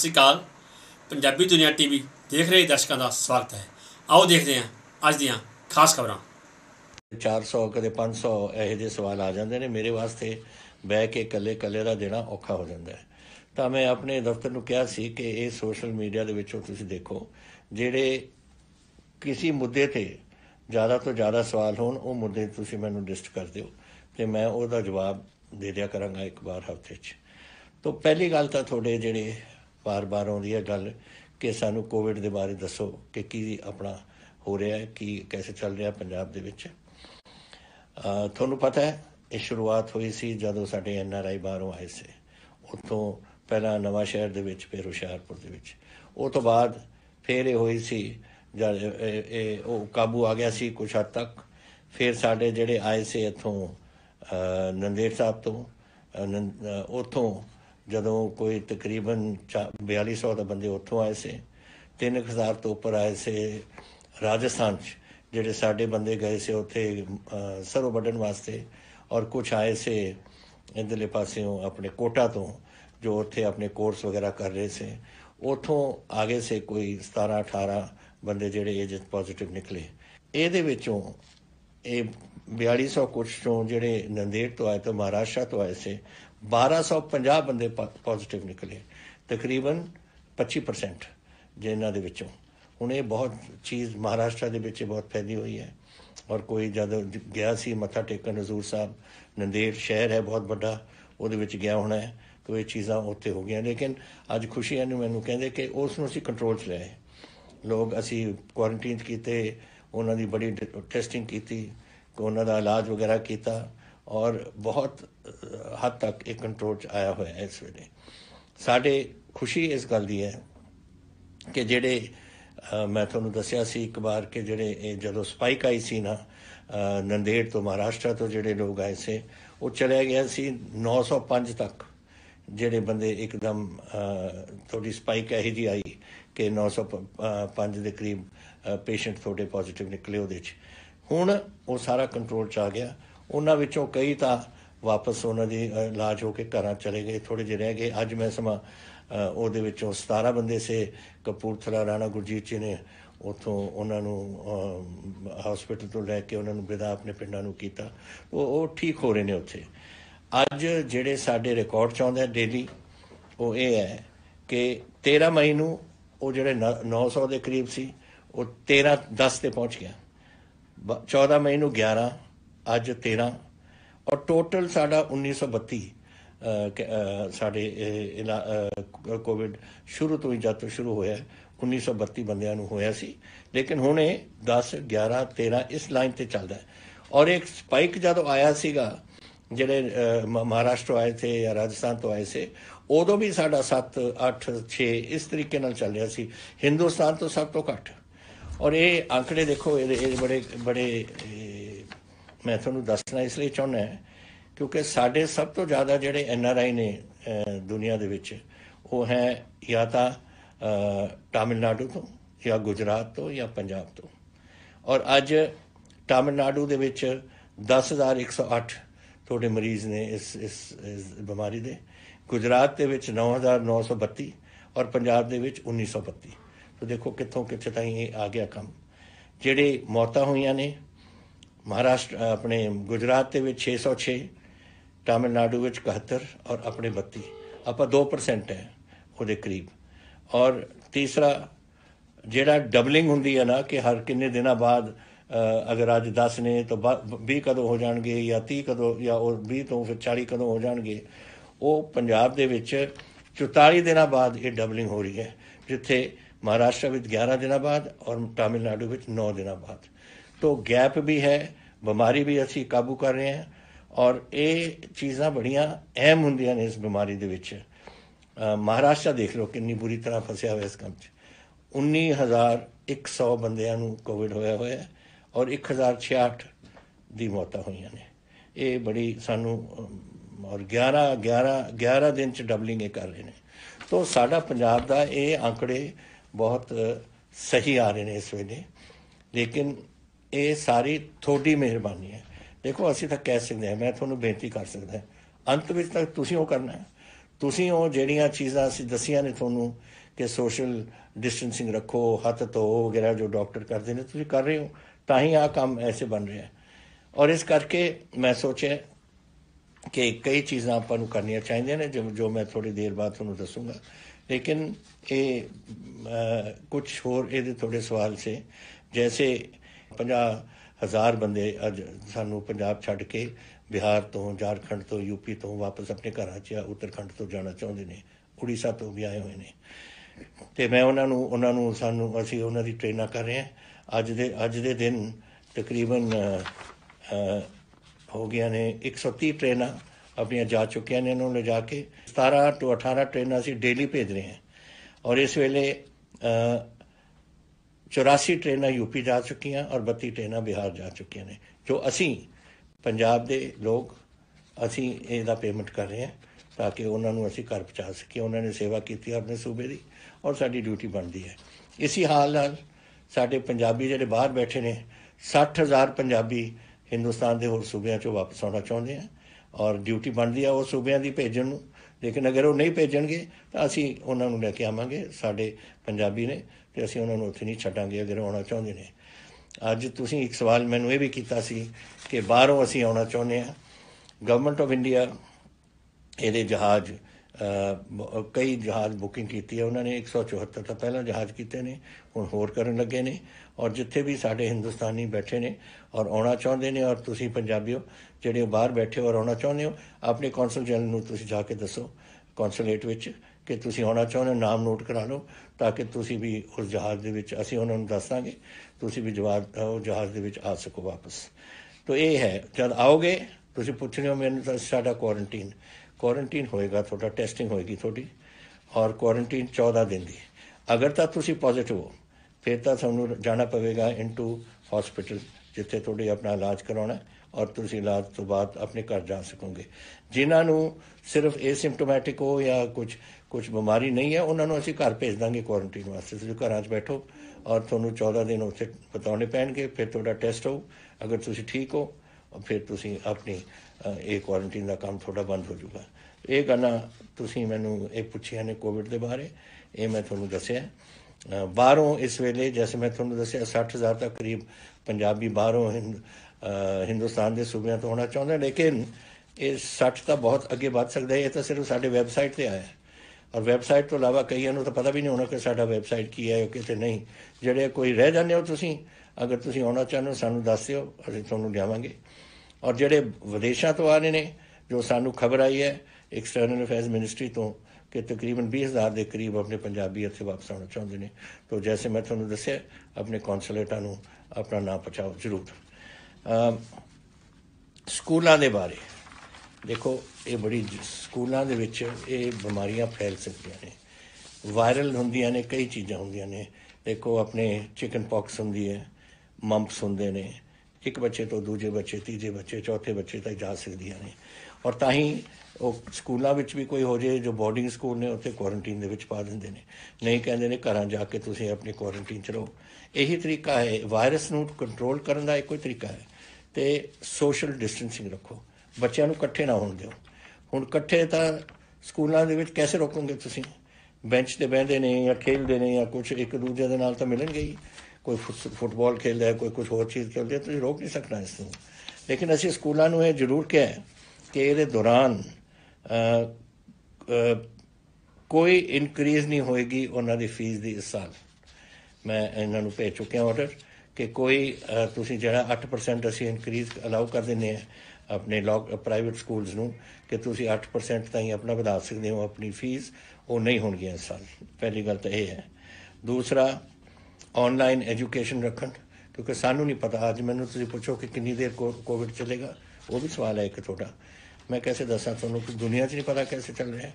ਸ਼੍ਰੀ ਅਕਾਲ ਪੰਜਾਬੀ ਦੁਨੀਆ ਟੀਵੀ ਦੇਖ ਰਹੇ ਦਰਸ਼ਕਾਂ ਦਾ ਸਵਾਗਤ ਹੈ ਆਓ ਦੇਖਦੇ ਹਾਂ ਅੱਜ ਦੀਆਂ ਖਾਸ ਖਬਰਾਂ 400 ਕਦੇ 500 ਇਹ ਜਿਹੇ ਸਵਾਲ ਆ ਜਾਂਦੇ ਨੇ ਮੇਰੇ ਵਾਸਤੇ ਬਹਿ ਕੇ ਇਕੱਲੇ ਇਕੱਲੇ ਦਾ ਦੇਣਾ ਔਖਾ ਹੋ ਜਾਂਦਾ ਹੈ ਤਾਂ ਮੈਂ ਆਪਣੇ ਦਫ਼ਤਰ ਨੂੰ ਕਿਹਾ ਸੀ ਕਿ ਇਹ ਸੋਸ਼ਲ ਮੀਡੀਆ ਦੇ ਵਿੱਚੋਂ ਤੁਸੀਂ ਦੇਖੋ ਜਿਹੜੇ ਕਿਸੇ ਮੁੱਦੇ ਤੇ ਜ਼ਿਆਦਾ ਤੋਂ ਜ਼ਿਆਦਾ ਸਵਾਲ ਹੋਣ ਉਹ ਮੁੱਦੇ ਤੁਸੀਂ ਮੈਨੂੰ ਲਿਸਟ ਕਰ ਦਿਓ ਤੇ ਮੈਂ ਉਹਦਾ ਜਵਾਬ ਦੇ ਦਿਆ ਕਰਾਂਗਾ ਇੱਕ ਵਾਰ ਹਫ਼ਤੇ 'ਚ ਤੋਂ ਪਹਿਲੀ ਗੱਲ ਤਾਂ ਤੁਹਾਡੇ ਜਿਹੜੇ ਵਾਰ-ਵਾਰ ਆਉਂਦੀ ਹੈ ਗੱਲ ਕਿ ਸਾਨੂੰ ਕੋਵਿਡ ਦੇ ਬਾਰੇ ਦੱਸੋ ਕਿ ਕੀ ਆਪਣਾ ਹੋ ਰਿਹਾ ਹੈ ਕੀ ਕਿਵੇਂ ਚੱਲ ਰਿਹਾ ਪੰਜਾਬ ਦੇ ਵਿੱਚ ਤੁਹਾਨੂੰ ਪਤਾ ਹੈ ਇਹ ਸ਼ੁਰੂਆਤ ਹੋਈ ਸੀ ਜਦੋਂ ਸਾਡੇ ਐਨਆਰਆਈ ਬਾਹਰੋਂ ਆਏ ਸੀ ਉਤੋਂ ਪਹਿਲਾਂ ਨਵਾਂ ਸ਼ਹਿਰ ਦੇ ਵਿੱਚ ਫਿਰ ਹੁਸ਼ਿਆਰਪੁਰ ਦੇ ਵਿੱਚ ਉਹ ਤੋਂ ਬਾਅਦ ਫਿਰ ਇਹ ਹੋਈ ਸੀ ਜਦ ਇਹ ਉਹ ਕਾਬੂ ਆ ਗਿਆ ਸੀ ਕੁਛ ਹੱਦ ਤੱਕ ਫਿਰ ਸਾਡੇ ਜਿਹੜੇ ਆਏ ਸੀ ਇਥੋਂ ਨੰਦੇੜ ਸਾਹਿਬ ਤੋਂ ਉਥੋਂ ਜਦੋਂ ਕੋਈ ਤਕਰੀਬਨ 4200 ਦਾ ਬੰਦੇ ਉੱਥੋਂ ਆਏ ਸੀ 3000 ਤੋਂ ਉੱਪਰ ਆਏ ਸੀ ਰਾਜਸਥਾਨ ਚ ਜਿਹੜੇ ਸਾਡੇ ਬੰਦੇ ਗਏ ਸੀ ਉੱਥੇ ਸਰੋ ਬਟਨ ਵਾਸਤੇ ਔਰ ਕੁਝ ਆਏ ਸੀ ਇਧਰਲੇ ਪਾਸਿਓਂ ਆਪਣੇ ਕੋਟਾ ਤੋਂ ਜੋ ਉੱਥੇ ਆਪਣੇ ਕੋਰਸ ਵਗੈਰਾ ਕਰ ਰਹੇ ਸੀ ਉੱਥੋਂ ਆਗੇ ਸੇ ਕੋਈ 17 18 ਬੰਦੇ ਜਿਹੜੇ ਏਜ ਪੋਜ਼ਿਟਿਵ ਨਿਕਲੇ ਇਹਦੇ ਵਿੱਚੋਂ ਇਹ 4200 ਕੁਝ ਚੋਂ ਜਿਹੜੇ ਨੰਦੇੜ ਤੋਂ ਆਏ ਤੇ ਮਹਾਰਾਸ਼ਟਰ ਤੋਂ ਆਏ ਸੇ 1250 ਬੰਦੇ ਪੋਜ਼ਿਟਿਵ ਨਿਕਲੇ ਤਕਰੀਬਨ 25% ਜਿਨ੍ਹਾਂ ਦੇ ਵਿੱਚੋਂ ਹੁਣ ਇਹ ਬਹੁਤ ਚੀਜ਼ ਮਹਾਰਾਸ਼ਟਰ ਦੇ ਵਿੱਚ ਬਹੁਤ ਫੈਲੀ ਹੋਈ ਹੈ ਔਰ ਕੋਈ ਜਦ ਗਿਆ ਸੀ ਮੱਥਾ ਟੇਕਣ ਹਜ਼ੂਰ ਸਾਹਿਬ ਨੰਦੇੜ ਸ਼ਹਿਰ ਹੈ ਬਹੁਤ ਵੱਡਾ ਉਹਦੇ ਵਿੱਚ ਗਿਆ ਹੋਣਾ ਹੈ ਤੋ ਇਹ ਚੀਜ਼ਾਂ ਉੱਥੇ ਹੋ ਗਈਆਂ ਲੇਕਿਨ ਅੱਜ ਖੁਸ਼ੀ ਨੂੰ ਮੈਨੂੰ ਕਹਿੰਦੇ ਕਿ ਉਸ ਨੂੰ ਅਸੀਂ ਕੰਟਰੋਲ 'ਚ ਲਿਆਏ ਲੋਕ ਅਸੀਂ ਕੁਆਰੰਟਾਈਨ ਕੀਤੇ ਉਹਨਾਂ ਦੀ ਬੜੀ ਟੈਸਟਿੰਗ ਕੀਤੀ ਉਹਨਾਂ ਦਾ ਇਲਾਜ ਵਗੈਰਾ ਕੀਤਾ ਔਰ ਬਹੁਤ ਹੱਦ ਤੱਕ ਇਹ ਕੰਟਰੋਲ 'ਚ ਆਇਆ ਹੋਇਆ ਹੈ ਇਸ ਵੇਲੇ ਸਾਡੇ ਖੁਸ਼ੀ ਇਸ ਗੱਲ ਦੀ ਹੈ ਕਿ ਜਿਹੜੇ ਮੈਂ ਤੁਹਾਨੂੰ ਦੱਸਿਆ ਸੀ ਇੱਕ ਵਾਰ ਕਿ ਜਿਹੜੇ ਜਦੋਂ ਸਪਾਈਕ ਆਈ ਸੀ ਨਾ ਨੰਦੇੜ ਤੋਂ ਮਹਾਰਾਸ਼ਟਰ ਤੋਂ ਜਿਹੜੇ ਲੋਕ ਆਏ ਸੀ ਉਹ ਚਲੇ ਗਏ ਸੀ 905 ਤੱਕ ਜਿਹੜੇ ਬੰਦੇ ਇੱਕਦਮ ਥੋੜੀ ਸਪਾਈਕ ਇਹ ਜੀ ਆਈ ਕਿ 905 ਦੇ ਕਰੀਬ ਪੇਸ਼ੈਂਟ ਥੋੜੇ ਪੋਜ਼ਿਟਿਵ ਨਿਕਲੇ ਉਹਦੇ ਚ ਹੁਣ ਉਹ ਸਾਰਾ ਕੰਟਰੋਲ ਚ ਆ ਗਿਆ ਉਹਨਾਂ ਵਿੱਚੋਂ ਕਈ ਤਾਂ ਵਾਪਸ ਉਹਨਾਂ ਦੀ ਇਲਾਜ ਹੋ ਕੇ ਘਰਾਂ ਚਲੇ ਗਏ ਥੋੜੇ ਜਿਹੇ ਰਹਿ ਗਏ ਅੱਜ ਮੈਂ ਸਮਾਂ ਉਹਦੇ ਵਿੱਚੋਂ 17 ਬੰਦੇ ਸੇ ਕਪੂਰਥਲਾ ਰਾਣਾ ਗੁਰਜੀਤ ਜੀ ਨੇ ਉਥੋਂ ਉਹਨਾਂ ਨੂੰ ਹਸਪੀਟਲ ਤੋਂ ਲੈ ਕੇ ਉਹਨਾਂ ਨੂੰ ਵਿਦਾ ਆਪਣੇ ਪਿੰਡਾਂ ਨੂੰ ਕੀਤਾ ਉਹ ਉਹ ਠੀਕ ਹੋ ਰਹੇ ਨੇ ਉੱਥੇ ਅੱਜ ਜਿਹੜੇ ਸਾਡੇ ਰਿਕਾਰਡ ਚਾਹੁੰਦੇ ਡੇਲੀ ਉਹ ਇਹ ਹੈ ਕਿ 13 ਮਈ ਨੂੰ ਉਹ ਜਿਹੜੇ 900 ਦੇ ਕਰੀਬ ਸੀ ਉਹ 13 10 ਤੇ ਪਹੁੰਚ ਗਿਆ 14 ਮਈ ਨੂੰ 11 ਅੱਜ 13 ਔਰ ਟੋਟਲ ਸਾਡਾ 1932 ਸਾਡੇ ਕੋਵਿਡ ਸ਼ੁਰੂ ਤੋਂ ਹੀ ਜਦ ਤੋਂ ਸ਼ੁਰੂ ਹੋਇਆ 1932 ਬੰਦਿਆਂ ਨੂੰ ਹੋਇਆ ਸੀ ਲੇਕਿਨ ਹੁਣ ਇਹ 10 11 13 ਇਸ ਲਾਈਨ ਤੇ ਚੱਲਦਾ ਹੈ ਔਰ ਇੱਕ ਸਪਾਈਕ ਜਦੋਂ ਆਇਆ ਸੀਗਾ ਜਿਹੜੇ ਮਹਾਰਾਸ਼ਟਰ ਆਏ تھے ਜਾਂ ਰਾਜਸਥਾਨ ਤੋਂ ਆਏ ਸੀ ਉਦੋਂ ਵੀ ਸਾਡਾ 7 8 6 ਇਸ ਤਰੀਕੇ ਨਾਲ ਚੱਲ ਰਿਹਾ ਸੀ ਹਿੰਦੁਸਤਾਨ ਤੋਂ ਸਭ ਤੋਂ ਘੱਟ ਔਰ ਇਹ ਅੰਕੜੇ ਦੇਖੋ ਇਹ ਬੜੇ ਬੜੇ ਮੈਂ ਤੁਹਾਨੂੰ ਦੱਸਣਾ ਇਸ ਲਈ ਚਾਹੁੰਦਾ ਕਿਉਂਕਿ ਸਾਡੇ ਸਭ ਤੋਂ ਜ਼ਿਆਦਾ ਜਿਹੜੇ ਐਨ ਆਰ ਆਈ ਨੇ ਦੁਨੀਆ ਦੇ ਵਿੱਚ ਉਹ ਹੈ ਜਾਂ ਤਾਂ ਤਾਮਿਲਨਾਡੂ ਤੋਂ ਜਾਂ ਗੁਜਰਾਤ ਤੋਂ ਜਾਂ ਪੰਜਾਬ ਤੋਂ ਔਰ ਅੱਜ ਤਾਮਿਲਨਾਡੂ ਦੇ ਵਿੱਚ 10108 ਤੁਹਾਡੇ ਮਰੀਜ਼ ਨੇ ਇਸ ਇਸ ਬਿਮਾਰੀ ਦੇ ਗੁਜਰਾਤ ਦੇ ਵਿੱਚ 9932 ਔਰ ਪੰਜਾਬ ਦੇ ਵਿੱਚ 1932 ਤੋ ਦੇਖੋ ਕਿੱਥੋਂ ਕਿੱਥੇ ਤਾਈਂ ਇਹ ਆ ਗਿਆ ਕੰਮ ਜਿਹੜੇ ਮੌਤਾਂ ਹੋਈਆਂ ਨੇ ਮਹਾਰਾਸ਼ਟਰ ਆਪਣੇ ਗੁਜਰਾਤ ਦੇ ਵਿੱਚ 606 ਤਾਮਿਲਨਾਡੂ ਵਿੱਚ 71 ਔਰ ਆਪਣੇ 32 ਆਪਾਂ 2% ਹੈ ਉਹਦੇ ਕਰੀਬ ਔਰ ਤੀਸਰਾ ਜਿਹੜਾ ਡਬਲਿੰਗ ਹੁੰਦੀ ਹੈ ਨਾ ਕਿ ਹਰ ਕਿੰਨੇ ਦਿਨਾਂ ਬਾਅਦ ਅਗਰ ਅੱਜ 10 ਨੇ ਤਾਂ 20 ਕਦੋਂ ਹੋ ਜਾਣਗੇ ਜਾਂ 30 ਕਦੋਂ ਜਾਂ ਔਰ 20 ਤੋਂ ਫਿਰ 40 ਕਦੋਂ ਹੋ ਜਾਣਗੇ ਉਹ ਪੰਜਾਬ ਦੇ ਵਿੱਚ 44 ਦਿਨਾਂ ਬਾਅਦ ਇਹ ਡਬਲਿੰਗ ਹੋ ਰਹੀ ਹੈ ਜਿੱਥੇ ਮਹਾਰਾਸ਼ਟਰ ਵਿੱਚ 11 ਦਿਨਾਂ ਬਾਅਦ ਔਰ ਤਾਮਿਲਨਾਡੂ ਵਿੱਚ 9 ਦਿਨਾਂ ਬਾਅਦ ਤੋਂ ਗੈਪ ਵੀ ਹੈ ਬਿਮਾਰੀ ਵੀ ਅਸੀਂ ਕਾਬੂ ਕਰ ਰਹੇ ਹਾਂ ਔਰ ਇਹ ਚੀਜ਼ਾਂ ਬੜੀਆਂ ਅਹਿਮ ਹੁੰਦੀਆਂ ਨੇ ਇਸ ਬਿਮਾਰੀ ਦੇ ਵਿੱਚ ਮਹਾਰਾਸ਼ਟਰ ਦੇਖ ਲਓ ਕਿੰਨੀ ਬੁਰੀ ਤਰ੍ਹਾਂ ਫਸਿਆ ਹੋਇਆ ਇਸ ਕੰਮ 'ਚ 19100 ਬੰਦਿਆਂ ਨੂੰ ਕੋਵਿਡ ਹੋਇਆ ਹੋਇਆ ਔਰ 1066 ਦੀ ਮੌਤਾਂ ਹੋਈਆਂ ਨੇ ਇਹ ਬੜੀ ਸਾਨੂੰ ਔਰ 11 11 11 ਦਿਨ 'ਚ ਡਬਲਿੰਗ ਇਹ ਕਰ ਰਹੇ ਨੇ ਤੋਂ ਸਾਡਾ ਪੰਜਾਬ ਦਾ ਇਹ ਅੰਕੜੇ ਬਹੁਤ ਸਹੀ ਆ ਰਹੇ ਨੇ ਇਸ ਵੇਲੇ ਲੇਕਿਨ ਇਹ ਸਾਰੀ ਤੁਹਾਡੀ ਮਿਹਰਬਾਨੀ ਹੈ ਦੇਖੋ ਅਸੀਂ ਤਾਂ ਕਹਿ ਸਕਦੇ ਹਾਂ ਮੈਂ ਤੁਹਾਨੂੰ ਬੇਨਤੀ ਕਰ ਸਕਦਾ ਹਾਂ ਅੰਤ ਵਿੱਚ ਤੱਕ ਤੁਸੀਂ ਉਹ ਕਰਨਾ ਹੈ ਤੁਸੀਂ ਉਹ ਜਿਹੜੀਆਂ ਚੀਜ਼ਾਂ ਅਸੀਂ ਦਸੀਆਂ ਨੇ ਤੁਹਾਨੂੰ ਕਿ ਸੋਸ਼ਲ ਡਿਸਟੈਂਸਿੰਗ ਰੱਖੋ ਹੱਥ ਧੋ ਵਗੈਰਾ ਜੋ ਡਾਕਟਰ ਕਰਦੇ ਨੇ ਤੁਸੀਂ ਕਰ ਰਹੇ ਹੋ ਤਾਂ ਹੀ ਆ ਕੰਮ ਐਸੇ ਬਣ ਰਿਹਾ ਹੈ ਔਰ ਇਸ ਕਰਕੇ ਮੈਂ ਸੋਚਿਆ ਕਿ ਕਈ ਚੀਜ਼ਾਂ ਆਪਾਂ ਨੂੰ ਕਰਨੀਆਂ ਚਾਹੀਦੀਆਂ ਨੇ ਜੋ ਜੋ ਮੈਂ ਥੋੜੀ ਦੇਰ ਬਾਅਦ ਤੁਹਾਨੂੰ ਦੱਸੂਗਾ ਲੇਕਿਨ ਇਹ ਕੁਝ ਹੋਰ ਇਹਦੇ ਥੋੜੇ ਸਵਾਲ ਸੇ ਜੈਸੇ ਹਜ਼ਾਰ ਬੰਦੇ ਅੱਜ ਸਾਨੂੰ ਪੰਜਾਬ ਛੱਡ ਕੇ ਬਿਹਾਰ ਤੋਂ ਝਾਰਖੰਡ ਤੋਂ ਯੂਪੀ ਤੋਂ ਵਾਪਸ ਆਪਣੇ ਘਰਾਂ 'ਚ ਆ ਉੱਤਰਖੰਡ ਤੋਂ ਜਾਣਾ ਚਾਹੁੰਦੇ ਨੇ ਉੜੀਸਾ ਤੋਂ ਵੀ ਆਏ ਹੋਏ ਨੇ ਤੇ ਮੈਂ ਉਹਨਾਂ ਨੂੰ ਉਹਨਾਂ ਨੂੰ ਸਾਨੂੰ ਅਸੀਂ ਉਹਨਾਂ ਦੀ ਟ੍ਰੇਨਿੰਗ ਕਰ ਰਹੇ ਹਾਂ ਅੱਜ ਦੇ ਅੱਜ ਦੇ ਦਿਨ ਤਕਰੀਬਨ ਹੋ ਗਿਆ ਨੇ 130 ਟ੍ਰੇਨਾਂ ਆਪਣੀਆਂ ਜਾ ਚੁੱਕੀਆਂ ਨੇ ਉਹਨਾਂ ਨੂੰ ਜਾ ਕੇ 17 ਤੋਂ 18 ਟ੍ਰੇਨਾਂ ਅਸੀਂ ਡੇਲੀ ਭੇਜ ਰਹੇ ਹਾਂ ਔਰ ਇਸ ਵੇਲੇ 84 ਟ੍ਰੇਨਾਂ ਯੂਪੀ ਜਾ ਚੁੱਕੀਆਂ ਔਰ 32 ਟ੍ਰੇਨਾਂ ਬਿਹਾਰ ਜਾ ਚੁੱਕੀਆਂ ਨੇ ਜੋ ਅਸੀਂ ਪੰਜਾਬ ਦੇ ਲੋਕ ਅਸੀਂ ਇਹਦਾ ਪੇਮੈਂਟ ਕਰ ਰਹੇ ਹਾਂ ਤਾਂ ਕਿ ਉਹਨਾਂ ਨੂੰ ਅਸੀਂ ਘਰ ਪਹੁੰਚਾ ਸਕੀਏ ਉਹਨਾਂ ਨੇ ਸੇਵਾ ਕੀਤੀ ਆਪਣੇ ਸੂਬੇ ਦੀ ਔਰ ਸਾਡੀ ਡਿਊਟੀ ਬਣਦੀ ਹੈ ਇਸੇ ਹਾਲ ਨਾਲ ਸਾਡੇ ਪੰਜਾਬੀ ਜਿਹੜੇ ਬਾਹਰ ਬੈਠੇ ਨੇ 60000 ਪੰਜਾਬੀ ਹਿੰਦੁਸਤਾਨ ਦੇ ਹੋਰ ਸੂਬਿਆਂ ਚੋਂ ਵਾਪਸ ਆਉਣਾ ਚਾਹੁੰਦੇ ਆ ਔਰ ਡਿਊਟੀ ਬਣਦੀ ਆ ਉਹ ਸੂਬਿਆਂ ਦੀ ਭੇਜਣ ਨੂੰ ਲੇਕਿਨ ਅਗਰ ਉਹ ਨਹੀਂ ਭੇਜਣਗੇ ਤਾਂ ਅਸੀਂ ਉਹਨਾਂ ਨੂੰ ਲੈ ਕੇ ਆਵਾਂਗੇ ਸਾਡੇ ਪੰਜਾਬੀ ਨੇ ਤੇ ਅਸੀਂ ਉਹਨਾਂ ਨੂੰ ਉੱਥੇ ਨਹੀਂ ਛੱਡਾਂਗੇ ਅਗਰ ਆਉਣਾ ਚਾਹੁੰਦੇ ਨੇ ਅੱਜ ਤੁਸੀਂ ਇੱਕ ਸਵਾਲ ਮੈਨੂੰ ਇਹ ਵੀ ਕੀਤਾ ਸੀ ਕਿ ਬਾਹਰੋਂ ਅਸੀਂ ਆਉਣਾ ਚਾਹੁੰਦੇ ਆ ਗਵਰਨਮੈਂਟ ਆਫ ਇੰਡੀਆ ਇਹਦੇ ਜਹਾਜ਼ ਕਈ ਜਹਾਜ਼ ਬੁਕਿੰਗ ਕੀਤੀ ਹੈ ਉਹਨਾਂ ਨੇ 174 ਤੋਂ ਪਹਿਲਾਂ ਜਹਾਜ਼ ਕੀਤੇ ਨੇ ਹੁਣ ਹੋਰ ਕਰਨ ਲੱਗੇ ਨੇ ਔਰ ਜਿੱਥੇ ਵੀ ਸਾਡੇ ਹਿੰਦੁਸਤਾਨੀ ਬੈਠੇ ਨੇ ਔਰ ਆਉਣਾ ਚਾਹੁੰਦੇ ਨੇ ਔਰ ਤੁਸੀਂ ਪੰਜਾਬੀਓ ਜਿਹੜੇ ਬਾਹਰ ਬੈਠੇ ਹੋ ਔਰ ਆਉਣਾ ਚਾਹੁੰਦੇ ਹੋ ਆਪਣੇ ਕੌਂਸਲ ਜਨਰਲ ਨੂੰ ਤੁਸੀਂ ਜਾ ਕੇ ਦੱਸੋ ਕੌਂਸੂਲੇਟ ਵਿੱਚ ਕਿ ਤੁਸੀਂ ਆਉਣਾ ਚਾਹੁੰਦੇ ਹੋ ਨਾਮ ਨੋਟ ਕਰਾ ਲਓ ਤਾਂ ਕਿ ਤੁਸੀਂ ਵੀ ਉਸ ਜਹਾਜ਼ ਦੇ ਵਿੱਚ ਅਸੀਂ ਉਹਨਾਂ ਨੂੰ ਦੱਸਾਂਗੇ ਤੁਸੀਂ ਵੀ ਜਵਾਬ ਉਹ ਜਹਾਜ਼ ਦੇ ਵਿੱਚ ਆ ਸਕੋ ਵਾਪਸ ਤੋ ਇਹ ਹੈ ਜਦ ਆਓਗੇ ਤੁਸੀਂ ਪੁੱਛ ਰਹੇ ਹੋ ਮੈਨੂੰ ਸਾਡਾ ਕੁਆਰੰਟਾਈਨ ਕੁਆਰੰਟਾਈਨ ਹੋਏਗਾ ਤੁਹਾਡਾ ਟੈਸਟਿੰਗ ਹੋਏਗੀ ਤੁਹਾਡੀ ਔਰ ਕੁਆਰੰਟਾਈਨ 14 ਦਿਨ ਦੀ ਅਗਰ ਤਾਂ ਤੁਸੀਂ ਪੋਜ਼ਿਟਿਵ ਹੋ ਫਿਰ ਤਾਂ ਤੁਹਾਨੂੰ ਜਾਣਾ ਪਵੇਗਾ ਇਨਟੂ ਹਸਪੀਟਲ ਜਿੱਥੇ ਤੁਹਾਡੇ ਆਪਣਾ ਇਲਾਜ ਕਰਾਉਣਾ ਹੈ ਔਰ ਤੁਸੀਂ ਇਲਾਜ ਤੋਂ ਬਾਅਦ ਆਪਣੇ ਘਰ ਜਾ ਸਕੋਗੇ ਜਿਨ੍ਹਾਂ ਨੂੰ ਸਿਰਫ ਐਸਿਮਟੋਮੈਟਿਕ ਹੋ ਜਾਂ ਕੁਝ ਕੁਝ ਬਿਮਾਰੀ ਨਹੀਂ ਹੈ ਉਹਨਾਂ ਨੂੰ ਅਸੀਂ ਘਰ ਭੇਜ ਦਾਂਗੇ ਕੁਆਰੰਟਾਈਨ ਵਾਸਤੇ ਤੁਸੀਂ ਘਰਾਂ 'ਚ ਬੈਠੋ ਔਰ ਤੁਹਾਨੂੰ 14 ਦਿਨ ਉੱਥੇ ਬਤਾਉਣੇ ਪੈਣਗੇ ਫਿਰ ਤੁਹਾਡਾ ਟੈਸਟ ਹੋ ਅਗਰ ਤੁਸੀਂ ਠੀਕ ਹੋ ਫਿਰ ਤੁਸੀਂ ਆਪਣੀ ਇਹ ਕੁਆਰੰਟਾਈਨ ਦਾ ਕੰਮ ਥੋੜਾ ਬੰਦ ਹੋ ਜਾਊਗਾ ਇਹ ਗੱਲਾਂ ਤੁਸੀਂ ਮੈਨੂੰ ਇਹ ਪੁੱਛਿਆ ਨੇ ਕੋਵਿਡ ਦੇ ਬਾਰੇ ਇਹ ਮੈਂ ਤੁਹਾਨੂੰ ਦੱਸਿਆ ਬਾਹਰੋਂ ਇਸ ਵੇਲੇ ਜਿਵੇਂ ਮੈਂ ਤੁਹਾਨੂੰ ਦੱਸਿਆ 60000 ਤੱਕ ਕਰੀਬ ਪੰਜਾਬੀ ਬਾਹਰੋਂ ਹਿੰਦੁਸਤਾਨ ਦੇ ਸੂਬਿਆਂ ਤੋਂ ਹੋਣਾ ਚਾਹੁੰਦੇ ਲੇਕਿਨ ਇਹ ਸੱਚ ਤਾਂ ਬਹੁਤ ਅੱਗੇ ਵੱਧ ਸਕਦਾ ਹੈ ਇਹ ਤਾਂ ਸਿਰਫ ਸਾਡੇ ਵੈਬਸਾਈਟ ਤੇ ਆਇਆ ਹੈ ਔਰ ਵੈਬਸਾਈਟ ਤੋਂ ਇਲਾਵਾ ਕਈਆਂ ਨੂੰ ਤਾਂ ਪਤਾ ਵੀ ਨਹੀਂ ਹੋਣਾ ਕਿ ਸਾਡਾ ਵੈਬਸਾਈਟ ਕੀ ਹੈ ਕਿਤੇ ਨਹੀਂ ਜਿਹੜੇ ਕੋਈ ਰਹਿ ਜਾਂਦੇ ਹੋ ਤੁਸੀਂ ਅਗਰ ਤੁਸੀਂ ਆਉਣਾ ਚਾਹੁੰਦੇ ਹੋ ਸਾਨੂੰ ਦੱਸ ਦਿਓ ਅਸੀਂ ਤੁਹਾਨੂੰ ਲਿਆਵਾਂਗੇ ਔਰ ਜਿਹੜੇ ਵਿਦੇਸ਼ਾਂ ਤੋਂ ਆਨੇ ਨੇ ਜੋ ਸਾਨੂੰ ਖਬਰ ਆਈ ਹੈ ਐਕਸਟਰਨਲ ਅਫੇਅਰਸ ਮਿਨਿਸਟਰੀ ਤੋਂ ਕਿ ਤਕਰੀਬਨ 20000 ਦੇ ਕਰੀਬ ਆਪਣੇ ਪੰਜਾਬੀ ਇੱਥੇ ਵਾਪਸ ਆਉਣਾ ਚਾਹੁੰਦੇ ਨੇ ਤੋਂ ਜੈਸੇ ਮੈਂ ਤੁਹਾਨੂੰ ਦੱਸਿਆ ਆਪਣੇ ਕੌਂਸੂਲੇਟਾਂ ਨੂੰ ਆਪਣਾ ਨਾਮ ਪਹੁੰਚਾਓ ਜ਼ਰੂਰ ਸਕੂਲਾਂ ਦੇ ਬਾਰੇ ਦੇਖੋ ਇਹ ਬੜੀ ਸਕੂਲਾਂ ਦੇ ਵਿੱਚ ਇਹ ਬਿਮਾਰੀਆਂ ਫੈਲ ਸਕਦੀਆਂ ਨੇ ਵਾਇਰਲ ਹੁੰਦੀਆਂ ਨੇ ਕਈ ਚੀਜ਼ਾਂ ਹੁੰਦੀਆਂ ਨੇ ਦੇਖੋ ਆਪਣੇ ਚਿਕਨ ਪੌਕਸ ਹੁੰਦੀ ਹੈ ਮੰਪਸ ਹੁੰਦੇ ਨੇ ਇੱਕ ਬੱਚੇ ਤੋਂ ਦੂਜੇ ਬੱਚੇ ਤੀਜੇ ਬੱਚੇ ਚੌਥੇ ਬੱਚੇ ਤੱਕ ਜਾ ਸਕਦੀਆਂ ਨੇ ਔਰ ਤਾਂ ਹੀ ਉਹ ਸਕੂਲਾਂ ਵਿੱਚ ਵੀ ਕੋਈ ਹੋ ਜੇ ਜੋ ਬੋਰਡਿੰਗ ਸਕੂਲ ਨੇ ਉੱਥੇ ਕੁਆਰੰਟਾਈਨ ਦੇ ਵਿੱਚ ਪਾ ਦਿੰਦੇ ਨੇ ਨਹੀਂ ਕਹਿੰਦੇ ਨੇ ਘਰਾਂ ਜਾ ਕੇ ਤੁਸੀਂ ਆਪਣੀ ਕੁਆਰੰਟਾਈਨ ਚ ਰਹੋ ਇਹੀ ਤਰੀਕਾ ਹੈ ਵਾਇਰਸ ਨੂੰ ਕੰਟਰੋਲ ਕਰਨ ਦਾ ਇੱਕੋ ਹੀ ਤਰੀਕਾ ਹੈ ਤੇ ਸੋਸ਼ਲ ਡਿਸਟੈਂਸਿੰਗ ਰੱਖੋ ਬੱਚਿਆਂ ਨੂੰ ਇਕੱਠੇ ਨਾ ਹੋਣ ਦਿਓ ਹੁਣ ਇਕੱਠੇ ਤਾਂ ਸਕੂਲਾਂ ਦੇ ਵਿੱਚ ਕਿਵੇਂ ਰੋਕੋਗੇ ਤੁਸੀਂ ਬੈਂਚ ਤੇ ਬੈਠਦੇ ਨੇ ਜਾਂ ਖੇਡਦੇ ਨੇ ਜਾਂ ਕੁਝ ਇੱਕ ਦੂਜੇ ਦੇ ਨਾਲ ਤਾਂ ਮਿਲਣਗੇ ਹੀ ਕੋਈ ਫੁੱਟਬਾਲ ਖੇਡਦਾ ਹੈ ਕੋਈ ਕੁਝ ਹੋਰ ਚੀਜ਼ ਖੇਡਦਾ ਹੈ ਤੁਸੀਂ ਰੋਕ ਨਹੀਂ ਸਕਣਾ ਇਸ ਨੂੰ ਲੇਕਿਨ ਅਸੀਂ ਸਕੂਲਾਂ ਨੂੰ ਇਹ ਜ਼ਰੂਰ ਕਿਹਾ ਕਿ ਇਹਦੇ ਦੌਰਾਨ ਕੋਈ ਇਨਕਰੀਜ਼ ਨਹੀਂ ਹੋਏਗੀ ਉਹਨਾਂ ਦੀ ਫੀਸ ਦੀ ਇਸ ਸਾਲ ਮੈਂ ਇਹਨਾਂ ਨੂੰ ਭੇਜ ਚੁੱਕਿਆ ਆਰਡਰ ਕਿ ਕੋਈ ਤੁਸੀਂ ਜਿਹੜਾ 8% ਅਸੀਂ ਇਨਕਰੀਜ਼ ਅਲਾਉ ਕਰ ਦਿੰਨੇ ਆ ਆਪਣੇ ਲੋਕ ਪ੍ਰਾਈਵੇਟ ਸਕੂਲਸ ਨੂੰ ਕਿ ਤੁਸੀਂ 8% ਤਾਈਂ ਆਪਣਾ ਵਧਾ ਸਕਦੇ ਹੋ ਆਪਣੀ ਫੀਸ ਉਹ ਨਹੀਂ ਹੋਣਗੀਆਂ ਇਸ ਸਾਲ ਪਹਿਲੀ ਗੱਲ ਤਾਂ ਇਹ ਹੈ ਦੂਸਰਾ ਆਨਲਾਈਨ ਐਜੂਕੇਸ਼ਨ ਰੱਖਣ ਕਿਉਂਕਿ ਸਾਨੂੰ ਨਹੀਂ ਪਤਾ ਅੱਜ ਮੈਨੂੰ ਤੁਸੀਂ ਪੁੱਛੋ ਕਿ ਕਿੰਨੀ ਦੇਰ ਕੋਵਿਡ ਚੱਲੇਗਾ ਉਹ ਵੀ ਸਵਾਲ ਹੈ ਇੱਕ ਛੋਟਾ ਮੈਂ ਕੈਸੇ ਦੱਸਾਂ ਤੁਹਾਨੂੰ ਕਿ ਦੁਨੀਆ 'ਚ ਨਹੀਂ ਪਤਾ ਕਿਵੇਂ ਚੱਲ ਰਿਹਾ ਹੈ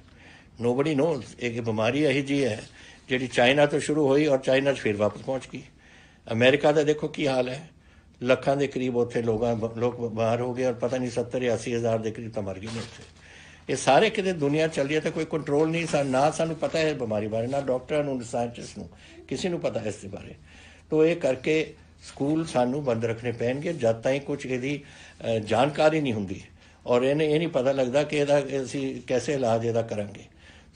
ਨੋਬਡੀ ਨੋਸ ਇਹ ਕਿ ਬਿਮਾਰੀ ਇਹ ਜੀ ਹੈ ਜਿਹੜੀ ਚਾਈਨਾ ਤੋਂ ਸ਼ੁਰੂ ਹੋਈ ਔਰ ਚਾਈਨਾ 'ਚ ਫਿਰ ਵਾਪਸ ਪਹੁੰਚ ਗਈ ਅਮਰੀਕਾ ਦਾ ਦੇਖੋ ਕੀ ਹਾਲ ਹੈ ਲੱਖਾਂ ਦੇ ਕਰੀਬ ਉੱਥੇ ਲੋਕਾਂ ਲੋਕ ਬਾਹਰ ਹੋ ਗਏ ਔਰ ਪਤਾ ਨਹੀਂ 70 80 ਹਜ਼ਾਰ ਦੇ ਕਰੀਬ ਤਾਂ ਮਰ ਗਏ ਨੇ ਉੱਥੇ ਇਹ ਸਾਰੇ ਕਿਤੇ ਦੁਨੀਆ ਚੱਲ ਰਹੀ ਹੈ ਤਾਂ ਕੋਈ ਕੰਟਰੋਲ ਨਹੀਂ ਸਾ ਨਾ ਸਾਨੂੰ ਪਤਾ ਹੈ ਬਿਮਾਰੀ ਬਾਰੇ ਨਾ ਡਾਕਟਰਾਂ ਨੂੰ ਸਾਇੰਟਿਸਟ ਨੂੰ ਕਿਸੇ ਨੂੰ ਪਤਾ ਹੈ ਇਸ ਦੇ ਬਾਰੇ ਤੋਂ ਇਹ ਕਰਕੇ ਸਕੂਲ ਸਾਨੂੰ ਬੰਦ ਰੱਖਣੇ ਪੈਣਗੇ ਜਦ ਤਾਈਂ ਕੁਝ ਇਹਦੀ ਜਾਣਕਾਰੀ ਨਹੀਂ ਹੁੰਦੀ ਔਰ ਇਹਨੇ ਇਹ ਨਹੀਂ ਪਤਾ ਲੱਗਦਾ ਕਿ ਇਹਦਾ ਅਸੀਂ ਕੈਸੇ ਇਲਾਜ ਇਹਦਾ ਕਰਾਂਗੇ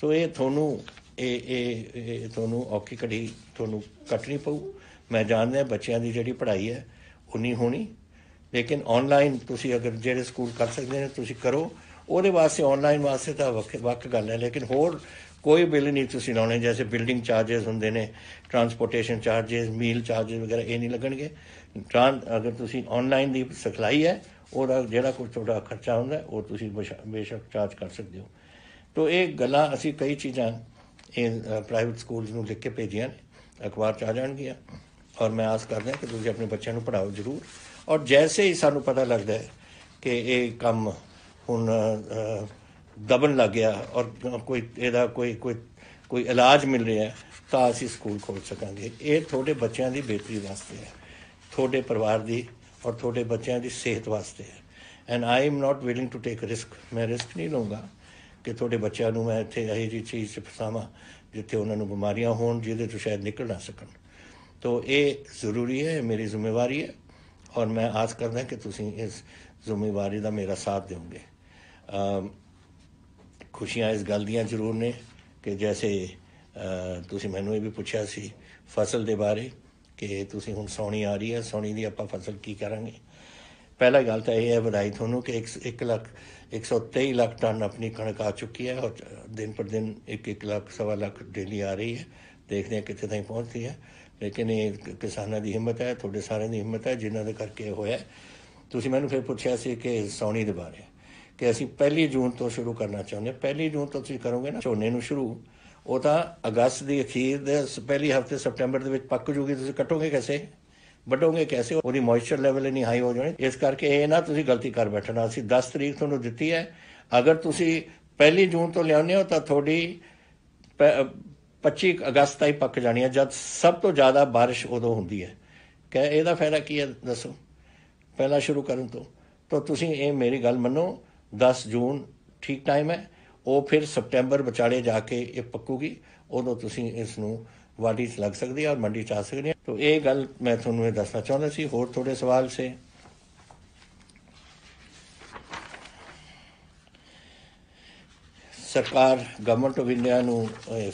ਸੋ ਇਹ ਤੁਹਾਨੂੰ ਇਹ ਇਹ ਤੁਹਾਨੂੰ ਔਕੀ ਕੜੀ ਤੁਹਾਨੂੰ ਕੱਟਣੀ ਪਊ ਮੈਂ ਜਾਣਦਾ ਬੱਚਿਆਂ ਦੀ ਜਿਹੜੀ ਪੜ੍ਹਾਈ ਹੈ ਉਨੀ ਹੋਣੀ ਲੇਕਿਨ ਆਨਲਾਈਨ ਤੁਸੀਂ ਅਗਰ ਜਿਹੜੇ ਸਕੂਲ ਕਰ ਸਕਦੇ ਨੇ ਤੁਸੀਂ ਕਰੋ ਉਹਦੇ ਵਾਸਤੇ ਆਨਲਾਈਨ ਵਾਸਤੇ ਤਾਂ ਵੱਖ ਗੱਲ ਹੈ ਲੇਕਿਨ ਹੋਰ ਕੋਈ ਬਿੱਲ ਨਹੀਂ ਤੁਸੀਂ ਲਾਉਣੇ ਜੈਸੇ ਬਿਲਡਿੰਗ ਚਾਰजेस ਹੁੰਦੇ ਨੇ ਟਰਾਂਸਪੋਰਟੇਸ਼ਨ ਚਾਰजेस ਮੀਲ ਚਾਰजेस ਵਗੈਰਾ ਇਹ ਨਹੀਂ ਲੱਗਣਗੇ ਟ੍ਰਾਂਸ ਅਗਰ ਤੁਸੀਂ ਆਨਲਾਈਨ ਦੀ ਸਖਲਾਈ ਹੈ ਉਹਦਾ ਜਿਹੜਾ ਕੋਈ ਛੋਟਾ ਖਰਚਾ ਹੁੰਦਾ ਉਹ ਤੁਸੀਂ ਬੇਸ਼ੱਕ ਚਾਰਜ ਕਰ ਸਕਦੇ ਹੋ ਤੋਂ ਇਹ ਗੱਲਾਂ ਅਸੀਂ ਕਈ ਚੀਜ਼ਾਂ ਇਹ ਪ੍ਰਾਈਵੇਟ ਸਕੂਲਸ ਨੂੰ ਲਿਖ ਕੇ ਭੇਜੀਆਂ ਅਖਬਾਰ ਚ ਆ ਜਾਣਗੀਆਂ ਔਰ ਮੈਂ ਆਸ ਕਰਦਾ ਕਿ ਤੁਸੀਂ ਆਪਣੇ ਬੱਚਿਆਂ ਨੂੰ ਪੜਾਓ ਜ਼ਰੂਰ ਔਰ ਜੈਸੇ ਹੀ ਸਾਨੂੰ ਪਤਾ ਲੱਗਦਾ ਹੈ ਕਿ ਇਹ ਕੰਮ ਹੁਣ ਦਬਨ ਲੱਗ ਗਿਆ ਔਰ ਕੋਈ ਇਹਦਾ ਕੋਈ ਕੋਈ ਕੋਈ ਇਲਾਜ ਮਿਲ ਰਿਹਾ ਹੈ ਤਾਂ ਅਸੀਂ ਸਕੂਲ ਖੋਲ ਸਕਾਂਗੇ ਇਹ ਤੁਹਾਡੇ ਬੱਚਿਆਂ ਦੀ ਬਿਹਤਰੀ ਵਾਸਤੇ ਹੈ ਤੁਹਾਡੇ ਪਰਿਵਾਰ ਦੀ ਔਰ ਤੁਹਾਡੇ ਬੱਚਿਆਂ ਦੀ ਸਿਹਤ ਵਾਸਤੇ ਹੈ and I am not willing to take risk ਮੈਂ ਰਿਸਕ ਨਹੀਂ ਲਵਾਂਗਾ ਕਿ ਤੁਹਾਡੇ ਬੱਚਿਆਂ ਨੂੰ ਮੈਂ ਇੱਥੇ ਇਹ ਜੀ ਚੀਜ਼ ਫਸਾਵਾਂ ਜਿੱਥੇ ਉਹਨਾਂ ਨੂੰ ਬਿਮਾਰੀਆਂ ਹੋਣ ਜਿਹਦੇ ਤੋਂ ਸ਼ਾਇਦ ਨਿਕਲ ਨਾ ਸਕਣ ਤੋ ਇਹ ਜ਼ਰੂਰੀ ਹੈ ਮੇਰੀ ਜ਼ਿੰਮੇਵਾਰੀ ਹੈ ਔਰ ਮੈਂ ਆਸ ਕਰਦਾ ਕਿ ਤੁਸੀਂ ਇਸ ਜ਼ਿੰਮੇਵਾਰੀ ਦਾ ਮੇਰਾ ਸਾਥ ਦਿਓਗੇ ਅ ਖੁਸ਼ੀਆਂ ਇਸ ਗੱਲ ਦੀਆਂ ਜ਼ਰੂਰ ਨੇ ਕਿ ਜੈਸੇ ਤੁਸੀਂ ਮੈਨੂੰ ਇਹ ਵੀ ਪੁੱਛਿਆ ਸੀ ਫਸਲ ਦੇ ਬਾਰੇ ਕਿ ਤੁਸੀਂ ਹੁਣ ਸੌਣੀ ਆ ਰਹੀ ਹੈ ਸੌਣੀ ਦੀ ਆਪਾਂ ਫਸਲ ਕੀ ਕਰਾਂਗੇ ਪਹਿਲਾ ਗੱਲ ਤਾਂ ਇਹ ਹੈ ਵਧਾਈ ਤੁਹਾਨੂੰ ਕਿ 1 ਲੱਖ 123 ਲੱਖ ਟਨ ਆਪਣੀ ਕਣਕ ਆ ਚੁੱਕੀ ਹੈ ਔਰ ਦਿਨ ਪਰ ਦਿਨ 1 1 ਲੱਖ ਸਵਾ ਲੱਖ ਡੇਲੀ ਆ ਰਹੀ ਹੈ ਦੇਖਦੇ ਹਾਂ ਕਿੱਥੇ ਤਾਈਂ ਪਹੁੰਚਦੀ ਹੈ ਲੇਕਿਨ ਇਹ ਕਿਸਾਨਾਂ ਦੀ ਹਿੰਮਤ ਹੈ ਤੁਹਾਡੇ ਸਾਰਿਆਂ ਦੀ ਹਿੰਮਤ ਹੈ ਜਿਨ੍ਹਾਂ ਦੇ ਕਰਕੇ ਹੋਇਆ ਤੁਸੀਂ ਮੈਨੂੰ ਫਿਰ ਪੁੱਛਿਆ ਸੀ ਕਿ ਸੌਣੀ ਦੇ ਬਾਰੇ ਕਿ ਅਸੀਂ ਪਹਿਲੀ ਜੂਨ ਤੋਂ ਸ਼ੁਰੂ ਕਰਨਾ ਚਾਹੁੰਦੇ ਪਹਿਲੀ ਜੂਨ ਤੋਂ ਤੁਸੀਂ ਕਰੋਗੇ ਨਾ ਝੋਨੇ ਨੂੰ ਸ਼ੁਰੂ ਉਹ ਤਾਂ ਅਗਸਤ ਦੀ ਅਖੀਰ ਦੇ ਪਹਿਲੀ ਹਫਤੇ ਸਪਟੈਂਬਰ ਦੇ ਵਿੱਚ ਪੱਕ ਜੂਗੀ ਤੁਸੀਂ ਕੱਟੋਗੇ ਕਿਵੇਂ ਵੱਡੋਗੇ ਕਿਵੇਂ ਉਹਦੀ ਮੋਇਸਚਰ ਲੈਵਲ ਇਨੀ ਹਾਈ ਹੋ ਜਾਣੀ ਇਸ ਕਰਕੇ ਇਹ ਨਾ ਤੁਸੀਂ ਗਲਤੀ ਕਰ ਬੈਠਣਾ ਅਸੀਂ 10 ਤਰੀਕ ਤੁਹਾਨੂੰ ਦਿੱਤੀ ਹੈ ਅਗਰ ਤੁਸੀਂ ਪਹਿਲੀ ਜੂਨ ਤੋਂ ਲਿਆਉਂਦੇ ਹੋ ਤਾਂ ਤੁਹਾਡੀ 25 ਅਗਸਤ ਤਾਈ ਪੱਕ ਜਾਣੀ ਹੈ ਜਦ ਸਭ ਤੋਂ ਜ਼ਿਆਦਾ بارش ਉਦੋਂ ਹੁੰਦੀ ਹੈ ਕਹ ਇਹਦਾ ਫਾਇਦਾ ਕੀ ਹੈ ਦੱਸੋ ਪਹਿਲਾਂ ਸ਼ੁਰੂ ਕਰਨ ਤੋਂ ਤਾਂ ਤੁਸੀਂ ਇਹ ਮੇਰੀ ਗੱਲ ਮੰਨੋ 10 ਜੂਨ ਠੀਕ ਟਾਈਮ ਹੈ ਉਹ ਫਿਰ ਸਪਟੈਂਬਰ ਵਿਚਾਲੇ ਜਾ ਕੇ ਇਹ ਪੱਕੂਗੀ ਉਦੋਂ ਤੁਸੀਂ ਇਸ ਨੂੰ ਵਾਢੀ 'ਚ ਲੱਗ ਸਕਦੀ ਹੈ ਔਰ ਮੰਡੀ 'ਚ ਆ ਸਕਦੀ ਹੈ ਤਾਂ ਇਹ ਗੱਲ ਮੈਂ ਤੁਹਾਨੂੰ ਇਹ ਦੱਸਣਾ ਚਾਹੁੰਦਾ ਸੀ ਹੋਰ ਥੋੜੇ ਸਵਾਲ ਸੇ ਸਰਕਾਰ ਗਵਰਨਮੈਂਟ ਆਫ ਇੰਡੀਆ ਨੂੰ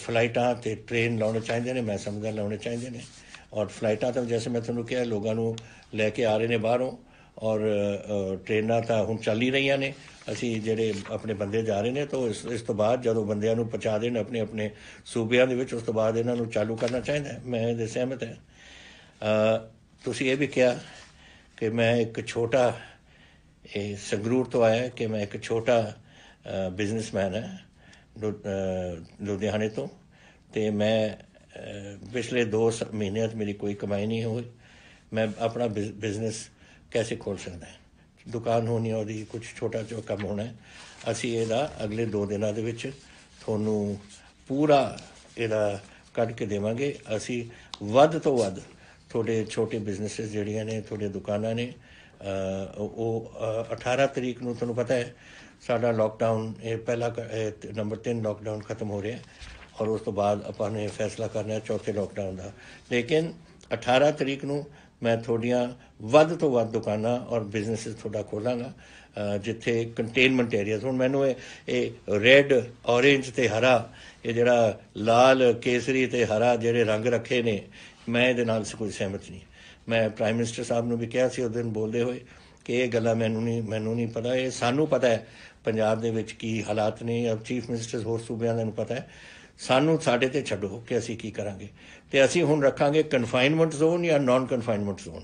ਫਲਾਈਟਾਂ ਤੇ ਟ੍ਰੇਨ ਲਾਉਣੇ ਚਾਹੀਦੇ ਨੇ ਮੈਂ ਸਮਝਦਾ ਲਾਉਣੇ ਚਾਹੀਦੇ ਨੇ ਔਰ ਫਲਾਈਟਾਂ ਤਾਂ ਜਿਵੇਂ ਮੈਂ ਤੁਹਾਨੂੰ ਕਿਹਾ ਲੋਕਾਂ ਨੂੰ ਲੈ ਕੇ ਆ ਰਹੇ ਨੇ ਬਾਹਰੋਂ ਔਰ ਟ੍ਰੇਨਾਂ ਤਾਂ ਹੁਣ ਚੱਲ ਹੀ ਰਹੀਆਂ ਨੇ ਅਸੀਂ ਜਿਹੜੇ ਆਪਣੇ ਬੰਦੇ ਜਾ ਰਹੇ ਨੇ ਤਾਂ ਇਸ ਇਸ ਤੋਂ ਬਾਅਦ ਜਦੋਂ ਬੰਦਿਆਂ ਨੂੰ ਪਹੁੰਚਾ ਦੇਣ ਆਪਣੇ ਆਪਣੇ ਸੂਬਿਆਂ ਦੇ ਵਿੱਚ ਉਸ ਤੋਂ ਬਾਅਦ ਇਹਨਾਂ ਨੂੰ ਚਾਲੂ ਕਰਨਾ ਚਾਹੀਦਾ ਮੈਂ ਇਹਦੇ ਸਹਿਮਤ ਹਾਂ ਤੁਸੀਂ ਇਹ ਵੀ ਕਿਹਾ ਕਿ ਮੈਂ ਇੱਕ ਛੋਟਾ ਇਹ ਸੰਗਰੂਰ ਤੋਂ ਆਇਆ ਕਿ ਮੈਂ ਇੱਕ ਛੋਟਾ ਬਿਜ਼ਨਸਮੈਨ ਹੈ ਲੁਧਿਆਣੇ ਤੋਂ ਤੇ ਮੈਂ ਪਿਛਲੇ 2 ਮਹੀਨਿਆਂ ਤੋਂ ਮੇਰੀ ਕੋਈ ਕਮਾਈ ਨਹੀਂ ਹੋਈ ਮੈਂ ਆਪਣਾ ਬਿਜ਼ਨਸ ਕੈਸੇ ਖੋਲ ਸਕਦਾ ਹਾਂ ਦੁਕਾਨ ਹੋਣੀ ਹੈ ਉਹਦੀ ਕੁਝ ਛੋਟਾ ਜਿਹਾ ਕੰਮ ਹੋਣਾ ਹੈ ਅਸੀਂ ਇਹਦਾ ਅਗਲੇ 2 ਦਿਨਾਂ ਦੇ ਵਿੱਚ ਤੁਹਾਨੂੰ ਪੂਰਾ ਇਹਦਾ ਕੱਢ ਕੇ ਦੇਵਾਂਗੇ ਅਸੀਂ ਵੱਧ ਤੋਂ ਵੱਧ ਤੁਹਾਡੇ ਛੋਟੇ ਬਿਜ਼ਨੈਸਸ ਜਿਹੜੀਆਂ ਨੇ ਤੁਹਾਡੇ ਦੁਕਾਨਾਂ ਨੇ ਉਹ 18 ਤਰੀਕ ਨੂੰ ਤੁਹਾਨੂੰ ਪਤਾ ਹੈ ਸਾਡਾ ਲਾਕਡਾਊਨ ਇਹ ਪਹਿਲਾ ਨੰਬਰ 3 ਲਾਕਡਾਊਨ ਖਤਮ ਹੋ ਰਿਹਾ ਔਰ ਉਸ ਤੋਂ ਬਾਅਦ ਆਪਾਂ ਨੇ ਫੈਸਲਾ ਕਰਨਾ ਹੈ ਚੌਥੇ ਲਾਕਡਾਊਨ ਦਾ ਲੇਕਿਨ 18 ਤਰੀਕ ਨੂੰ ਮੈਂ ਤੁਹਾਡੀਆਂ ਵੱਧ ਤੋਂ ਵੱਧ ਦੁਕਾਨਾਂ ਔਰ ਬਿਜ਼ਨੈਸਸ ਤੁਹਾਡਾ ਖੋਲਾਂਗਾ ਜਿੱਥੇ ਕੰਟੇਨਮੈਂਟ ਏਰੀਆਸ ਹੁਣ ਮੈਨੂੰ ਇਹ ਇਹ ਰੈੱਡ ਔਰੇਂਜ ਤੇ ਹਰਾ ਇਹ ਜਿਹੜਾ ਲਾਲ ਕੇਸਰੀ ਤੇ ਹਰਾ ਜਿਹੜੇ ਰੰਗ ਰੱਖੇ ਨੇ ਮੈਂ ਇਹਦੇ ਨਾਲ ਕੋਈ ਸਹਿਮਤ ਨਹੀਂ ਮੈਂ ਪ੍ਰਾਈਮ ਮਿਨਿਸਟਰ ਸਾਹਿਬ ਨੂੰ ਵੀ ਕਿਹਾ ਸੀ ਉਸ ਦਿਨ ਬੋਲਦੇ ਹੋਏ ਕਿ ਇਹ ਗੱਲਾਂ ਮੈਨੂੰ ਨਹੀਂ ਮੈਨੂੰ ਨਹੀਂ ਪਤਾ ਇਹ ਸਾਨੂੰ ਪਤਾ ਹੈ ਪੰਜਾਬ ਦੇ ਵਿੱਚ ਕੀ ਹਾਲਾਤ ਨੇ ਅਬ ਚੀਫ ਮਿਨਿਸਟਰਸ ਹੋਰ ਸੂਬਿਆਂ ਦਾ ਨੂੰ ਪਤਾ ਹੈ ਸਾਨੂੰ ਸਾਡੇ ਤੇ ਛੱਡੋ ਕਿ ਅਸੀਂ ਕੀ ਕਰਾਂਗੇ ਤੇ ਅਸੀਂ ਹੁਣ ਰੱਖਾਂਗੇ ਕਨਫਾਈਨਮੈਂਟ ਜ਼ੋਨ ਜਾਂ non confinement zone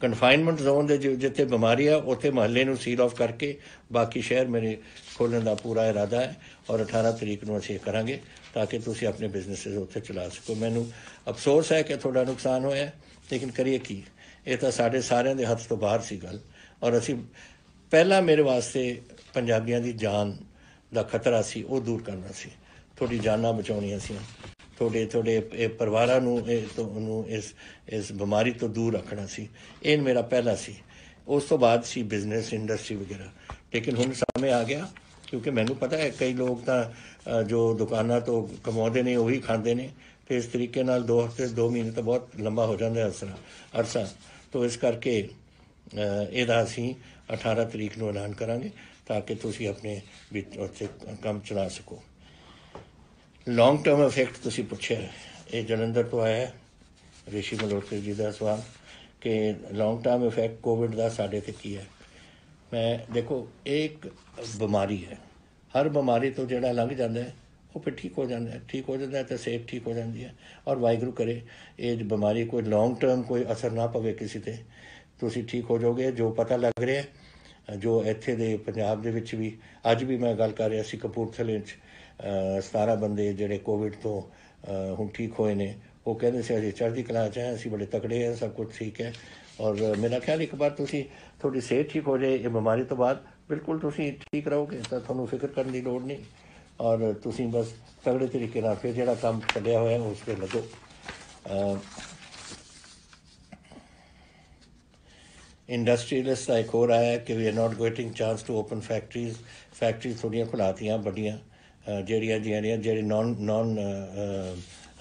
confinement zone ਦੇ ਜਿੱਥੇ ਬਿਮਾਰੀ ਆ ਉੱਥੇ ਮਹੱਲੇ ਨੂੰ ਸੀਲ ਆਫ ਕਰਕੇ ਬਾਕੀ ਸ਼ਹਿਰ ਮੇਰੇ ਖੋਲਣ ਦਾ ਪੂਰਾ ਇਰਾਦਾ ਹੈ ਔਰ 18 ਤਰੀਕ ਨੂੰ ਅਸੀਂ ਕਰਾਂਗੇ ਤਾਂ ਕਿ ਤੁਸੀਂ ਆਪਣੇ ਬਿਜ਼ਨੈਸਸ ਉੱਥੇ ਚਲਾ ਸਕੋ ਮੈਨੂੰ ਅਫਸੋਸ ਹੈ ਕਿ ਤੁਹਾਡਾ ਨੁਕਸਾਨ ਹੋਇਆ ਲੇਕਿਨ ਕਰੀਏ ਕੀ ਇਹ ਤਾਂ ਸਾਡੇ ਸਾਰਿਆਂ ਦੇ ਹੱਥ ਤੋਂ ਬਾਹਰ ਸੀ ਗੱਲ ਔਰ ਅਸੀਂ ਪਹਿਲਾ ਮੇਰੇ ਵਾਸਤੇ ਪੰਜਾਬੀਆਂ ਦੀ ਜਾਨ ਦਾ ਖਤਰਾ ਸੀ ਉਹ ਦੂਰ ਕਰਨਾ ਸੀ ਤੁਹਾਡੀ ਜਾਨਾਂ ਬਚਾਉਣੀਆਂ ਸੀ ਤੁਹਾਡੇ ਤੁਹਾਡੇ ਇਹ ਪਰਿਵਾਰਾਂ ਨੂੰ ਇਹ ਨੂੰ ਇਸ ਇਸ ਬਿਮਾਰੀ ਤੋਂ ਦੂਰ ਰੱਖਣਾ ਸੀ ਇਹ ਮੇਰਾ ਪਹਿਲਾ ਸੀ ਉਸ ਤੋਂ ਬਾਅਦ ਸੀ ਬਿਜ਼ਨਸ ਇੰਡਸਟਰੀ ਵਗੈਰਾ ਲੇਕਿਨ ਹੁਣ ਸਮੇਂ ਆ ਗਿਆ ਕਿਉਂਕਿ ਮੈਨੂੰ ਪਤਾ ਹੈ ਕਈ ਲੋਕ ਤਾਂ ਜੋ ਦੁਕਾਨਾਂ ਤੋਂ ਕਮਾਉਂਦੇ ਨੇ ਉਹੀ ਖਾਂਦੇ ਨੇ ਤੇ ਇਸ ਤਰੀਕੇ ਨਾਲ 2 ਹਫ਼ਤੇ 2 ਮਹੀਨੇ ਤਾਂ ਬਹੁਤ ਲੰਬਾ ਹੋ ਜਾਂਦਾ ਹੈ ਅਸਰਾ ਅਰਸਾ ਤੋਂ ਇਸ ਕਰਕੇ ਇਹਦਾ ਅਸੀਂ 18 ਤਰੀਕ ਨੂੰ ਐਲਾਨ ਕਰਾਂਗੇ ਤਾਂ ਕਿ ਤੁਸੀਂ ਆਪਣੇ ਵਿੱਚ ਉੱਥੇ ਕੰਮ ਚਲਾ ਸਕੋ ਲੌਂਗ ਟਰਮ ਇਫੈਕਟ ਤੁਸੀਂ ਪੁੱਛਿਆ ਇਹ ਜਲੰਧਰ ਤੋਂ ਆਇਆ ਹੈ ਰਿਸ਼ੀ ਮਲੋਤਰੀ ਜੀ ਦਾ ਸਵਾਲ ਕਿ ਲੌਂਗ ਟਰਮ ਇਫੈਕਟ ਕੋਵਿਡ ਦਾ ਸਾਡੇ ਤੇ ਕੀ ਹੈ ਮੈਂ ਦੇਖੋ ਇੱਕ ਬਿਮਾਰੀ ਹੈ ਹਰ ਬਿਮਾਰੀ ਤੋਂ ਜਿਹੜਾ ਲੰਘ ਜਾਂਦਾ ਹੈ ਉਹ ਫਿਰ ਠੀਕ ਹੋ ਜਾਂਦਾ ਹੈ ਠੀਕ ਹੋ ਜਾਂਦਾ ਤਾਂ ਸੇਫ ਠੀਕ ਹੋ ਜਾਂਦੀ ਹੈ ਔਰ ਵਾਇਗਰੂ ਕਰੇ ਇਹ ਬਿਮਾਰੀ ਕੋਈ ਲੌਂਗ ਟਰਮ ਕੋਈ ਅਸਰ ਨਾ ਪਵੇ ਕਿਸੇ ਤੇ ਤੁਸੀਂ ਠੀਕ ਹੋ ਜਾਓਗੇ ਜੋ ਪਤਾ ਲੱਗ ਰਿਹਾ ਹੈ ਜੋ ਇੱਥੇ ਦੇ ਪੰਜਾਬ ਦੇ ਵਿੱਚ ਵੀ ਅੱਜ ਵੀ ਮੈਂ ਗੱਲ ਕਰ ਰਿਹਾ ਸੀ ਕਪੂਰਥਲੇ 'ਚ 17 ਬੰਦੇ ਜਿਹੜੇ ਕੋਵਿਡ ਤੋਂ ਹੁਣ ਠੀਕ ਹੋਏ ਨੇ ਉਹ ਕਹਿੰਦੇ ਸੀ ਅਸੀਂ ਚੜ੍ਹਦੀ ਕਲਾ 'ਚ ਆਏ ਅਸੀਂ ਬੜੇ ਤਕੜੇ ਹਾਂ ਸਭ ਕੁਝ ਠੀਕ ਹੈ ਔਰ ਮੇਰਾ ਖਿਆਲ ਇੱਕ ਵਾਰ ਤੁਸੀਂ ਤੁਹਾਡੀ ਸਿਹਤ ਠੀਕ ਹੋ ਜਾਏ ਇਹ ਬਿਮਾਰੀ ਤੋਂ ਬਾਅਦ ਬਿਲਕੁਲ ਤੁਸੀਂ ਠੀਕ ਰਹੋਗੇ ਤਾਂ ਤੁਹਾਨੂੰ ਫਿਕਰ ਕਰਨ ਦੀ ਲੋੜ ਨਹੀਂ ਔਰ ਤੁਸੀਂ ਬਸ ਤਗੜੇ ਤਰੀਕੇ ਨਾਲ ਫਿਰ ਜਿਹੜਾ ਕੰਮ ਚੱਲਿਆ ਹੋਇਆ ਉਸ ਤੇ ਲੱਗੋ ਇੰਡਸਟਰੀਅਲਿਸਟ ਦਾ ਹੋ ਹੋਰ ਹੈ ਕਿ we are not getting chance to open factories factory ਥੋੜੀਆਂ ਖੁਲਾਤੀਆਂ ਵੱਡੀਆਂ ਜਿਹੜੀਆਂ ਜਿਹੜੀਆਂ ਜਿਹੜੇ ਨਾਨ ਨਾਨ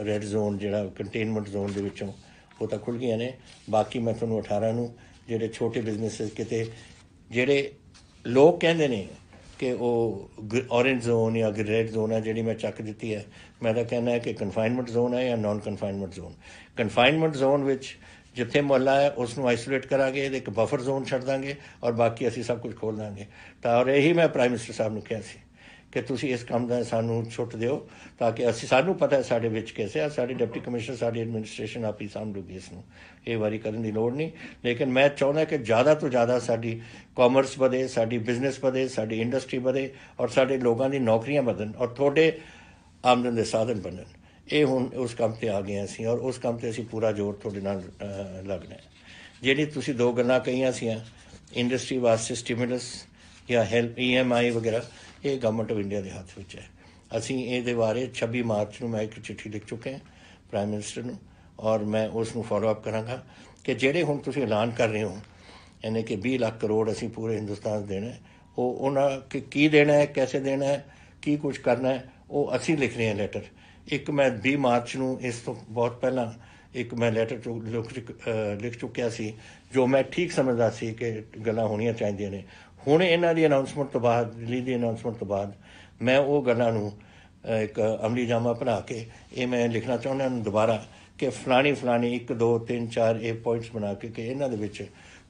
ਰੈੱਡ ਜ਼ੋਨ ਜਿਹੜਾ ਕੰਟੇਨਮੈਂਟ ਜ਼ੋਨ ਦੇ ਵਿੱਚੋਂ ਉਹ ਤਾਂ ਖੁੱਲ ਗਈਆਂ ਨੇ ਬਾਕੀ ਮੈਂ ਤੁਹਾਨੂੰ 18 ਨੂੰ ਜਿਹੜੇ ਛੋਟੇ ਬਿਜ਼ਨੈਸਸ ਕਿਤੇ ਜਿਹੜੇ ਲੋਕ ਕਹਿੰਦੇ ਨੇ ਕਿ ਉਹ ਔਰੇਂਜ ਜ਼ੋਨ ਜਾਂ ਗ੍ਰੇਡ ਜ਼ੋਨ ਹੈ ਜਿਹੜੀ ਮੈਂ ਚੱਕ ਦਿੱਤੀ ਹੈ ਮੈਂ ਤਾਂ ਕਹਿੰਦਾ ਹੈ ਕਿ ਕਨਫਾਈਨਮੈਂਟ ਜ਼ੋਨ ਹੈ ਜਾਂ non confinement zone confinement zone ਵਿੱਚ ਜਿੱਥੇ ਮੁਹੱਲਾ ਹੈ ਉਸ ਨੂੰ ਆਈਸੋਲੇਟ ਕਰਾਂਗੇ ਇਹਦੇ ਇੱਕ ਬਫਰ ਜ਼ੋਨ ਛੱਡ ਦਾਂਗੇ ਔਰ ਬਾਕੀ ਅਸੀਂ ਸਭ ਕੁਝ ਖੋਲ ਦਾਂਗੇ ਤਾਂ ਔਰ ਇਹੀ ਮੈਂ ਪ੍ਰਾਈਮ ਮਿਨਿਸਟਰ ਸਾਹਿਬ ਨੂੰ ਕਿਹਾ ਸੀ ਕਿ ਤੁਸੀਂ ਇਸ ਕੰਮ ਦਾ ਸਾਨੂੰ ਛੁੱਟ ਦਿਓ ਤਾਂ ਕਿ ਅਸੀਂ ਸਾਨੂੰ ਪਤਾ ਹੈ ਸਾਡੇ ਵਿੱਚ ਕਿਸੇ ਆ ਸਾਡੇ ਡਿਪਟੀ ਕਮਿਸ਼ਨਰ ਸਾਡੀ ਐਡਮਿਨਿਸਟ੍ਰੇਸ਼ਨ ਆਪੀ ਹੀ ਸਾਹਮਣੇ ਇਸ ਨੂੰ ਇਹ ਵਾਰੀ ਕਰਨ ਦੀ ਲੋੜ ਨਹੀਂ ਲੇਕਿਨ ਮੈਂ ਚਾਹੁੰਦਾ ਕਿ ਜ਼ਿਆਦਾ ਤੋਂ ਜ਼ਿਆਦਾ ਸਾਡੀ ਕਾਮਰਸ ਵਧੇ ਸਾਡੀ ਬਿਜ਼ਨਸ ਵਧੇ ਸਾਡੀ ਇੰਡਸਟਰੀ ਵਧੇ ਔਰ ਸਾਡੇ ਲੋਕਾਂ ਦੀ ਨੌਕਰੀਆਂ ਵਧਣ ਔਰ ਤੁਹਾਡੇ ਆਮਦਨ ਦੇ ਸਾਧਨ ਬਣਨ ਇਹ ਹੁਣ ਉਸ ਕੰਮ ਤੇ ਆ ਗਏ ਅਸੀਂ ਔਰ ਉਸ ਕੰਮ ਤੇ ਅਸੀਂ ਪੂਰਾ ਜ਼ੋਰ ਤੁਹਾਡੇ ਨਾਲ ਲੱਗਣਾ ਜਿਹੜੀ ਤੁਸੀਂ ਦੋ ਗੱਲਾਂ ਕਹੀਆਂ ਸੀ ਇੰਡਸਟਰੀ ਵਾਸਤੇ ਸਟਿਮੂਲਸ ਜਾਂ ਹੈਲਪ ਈਐਮਆਈ e ਵਗੈਰਾ ਇਹ ਗਵਰਨਮੈਂਟ ਆਫ ਇੰਡੀਆ ਦੇ ਹੱਥ ਵਿੱਚ ਹੈ ਅਸੀਂ ਇਹਦੇ ਬਾਰੇ 26 ਮਾਰਚ ਨੂੰ ਮੈਂ ਇੱਕ ਚਿੱਠੀ ਲਿਖ ਚੁੱਕੇ ਹਾਂ ਪ੍ਰਾਈਮ ਮਿਨਿਸਟਰ ਨੂੰ ਔਰ ਮੈਂ ਉਸ ਨੂੰ ਫਾਲੋ ਅਪ ਕਰਾਂਗਾ ਕਿ ਜਿਹੜੇ ਹੁਣ ਤੁਸੀਂ ਐਲਾਨ ਕਰ ਰਹੇ ਹੋ ਯਾਨੀ ਕਿ 20 ਲੱਖ ਕਰੋੜ ਅਸੀਂ ਪੂਰੇ ਹਿੰਦੁਸਤਾਨ ਦੇਣਾ ਉਹ ਉਹਨਾਂ ਕਿ ਕੀ ਦੇਣਾ ਹੈ ਕਿਵੇਂ ਦੇਣਾ ਹੈ ਕੀ ਕੁਝ ਕਰਨਾ ਹੈ ਉਹ ਅਸੀਂ ਲਿਖ ਰਹੇ ਹਾਂ ਲੈਟਰ ਇੱਕ ਮੈਂ 20 ਮਾਰਚ ਨੂੰ ਇਸ ਤੋਂ ਬਹੁਤ ਪਹਿਲਾਂ ਇੱਕ ਮੈਂ ਲੈਟਰ ਲਿਖ ਚੁੱਕਿਆ ਸੀ ਜੋ ਮੈਂ ਠੀਕ ਸਮਝਦਾ ਸੀ ਕਿ ਗੱਲਾਂ ਹੋਣੀਆਂ ਚਾਹੀਦੀਆਂ ਨੇ ਹੁਣ ਇਹਨਾਂ ਦੀ ਅਨਾਉਂਸਮੈਂਟ ਤੋਂ ਬਾਅਦ ਦਿੱਲੀ ਦੀ ਅਨਾਉਂਸਮੈਂਟ ਤੋਂ ਬਾਅਦ ਮੈਂ ਉਹ ਗੱਲਾਂ ਨੂੰ ਇੱਕ ਅਮਲੀ ਜਾਮਾ ਬਣਾ ਕੇ ਇਹ ਮੈਂ ਲਿਖਣਾ ਚਾਹੁੰਦਾ ਹਾਂ ਦੁਬਾਰਾ ਕਿ ਫਲਾਣੀ ਫਲਾਣੀ 1 2 3 4 ਇਹ ਪੁਆਇੰਟਸ ਬਣਾ ਕੇ ਕਿ ਇਹਨਾਂ ਦੇ ਵਿੱਚ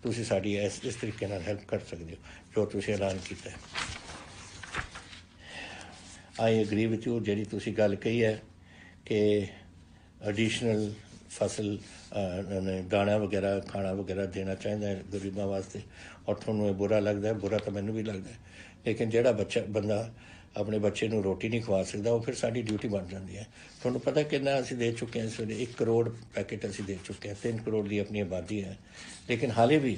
ਤੁਸੀਂ ਸਾਡੀ ਇਸ ਇਸ ਤਰੀਕੇ ਨਾਲ ਹੈਲਪ ਕਰ ਸਕਦੇ ਹੋ ਜੋ ਤੁਸੀਂ ਐਲਾਨ ਕੀਤਾ ਹੈ ਆਈ ਅਗਰੀ ਵਿਦ ਯੂ ਜਿਹੜੀ ਤੁਸੀਂ ਗੱਲ ਕਹੀ ਹੈ ਕਿ ਐਡੀਸ਼ਨਲ ਫਸਲ ਦਾਣਾ ਵਗੈਰਾ ਖਾਣਾ ਵਗੈਰਾ ਦੇਣਾ ਚਾਹੀਦਾ ਹੈ ਗਰੀਬਾਂ ਵਾਸਤੇ ਔਰ ਤੁਹਾਨੂੰ ਇਹ ਬੁਰਾ ਲੱਗਦਾ ਹੈ ਬੁਰਾ ਤਾਂ ਮੈਨੂੰ ਵੀ ਲੱਗਦਾ ਹੈ ਲੇਕਿਨ ਜਿਹੜਾ ਬੱਚਾ ਬੰਦਾ ਆਪਣੇ ਬੱਚੇ ਨੂੰ ਰੋਟੀ ਨਹੀਂ ਖਵਾ ਸਕਦਾ ਉਹ ਫਿਰ ਸਾਡੀ ਡਿਊਟੀ ਬਣ ਜਾਂਦੀ ਹੈ ਤੁਹਾਨੂੰ ਪਤਾ ਕਿੰਨਾ ਅਸੀਂ ਦੇ ਚੁੱਕੇ ਹਾਂ ਸੋਨੇ 1 ਕਰੋੜ ਪੈਕੇਟ ਅਸੀਂ ਦੇ ਚੁੱਕੇ ਹਾਂ 3 ਕਰੋੜ ਦੀ ਆਪਣੀ ਆਬਾਦੀ ਹੈ ਲੇਕਿਨ ਹਾਲੇ ਵੀ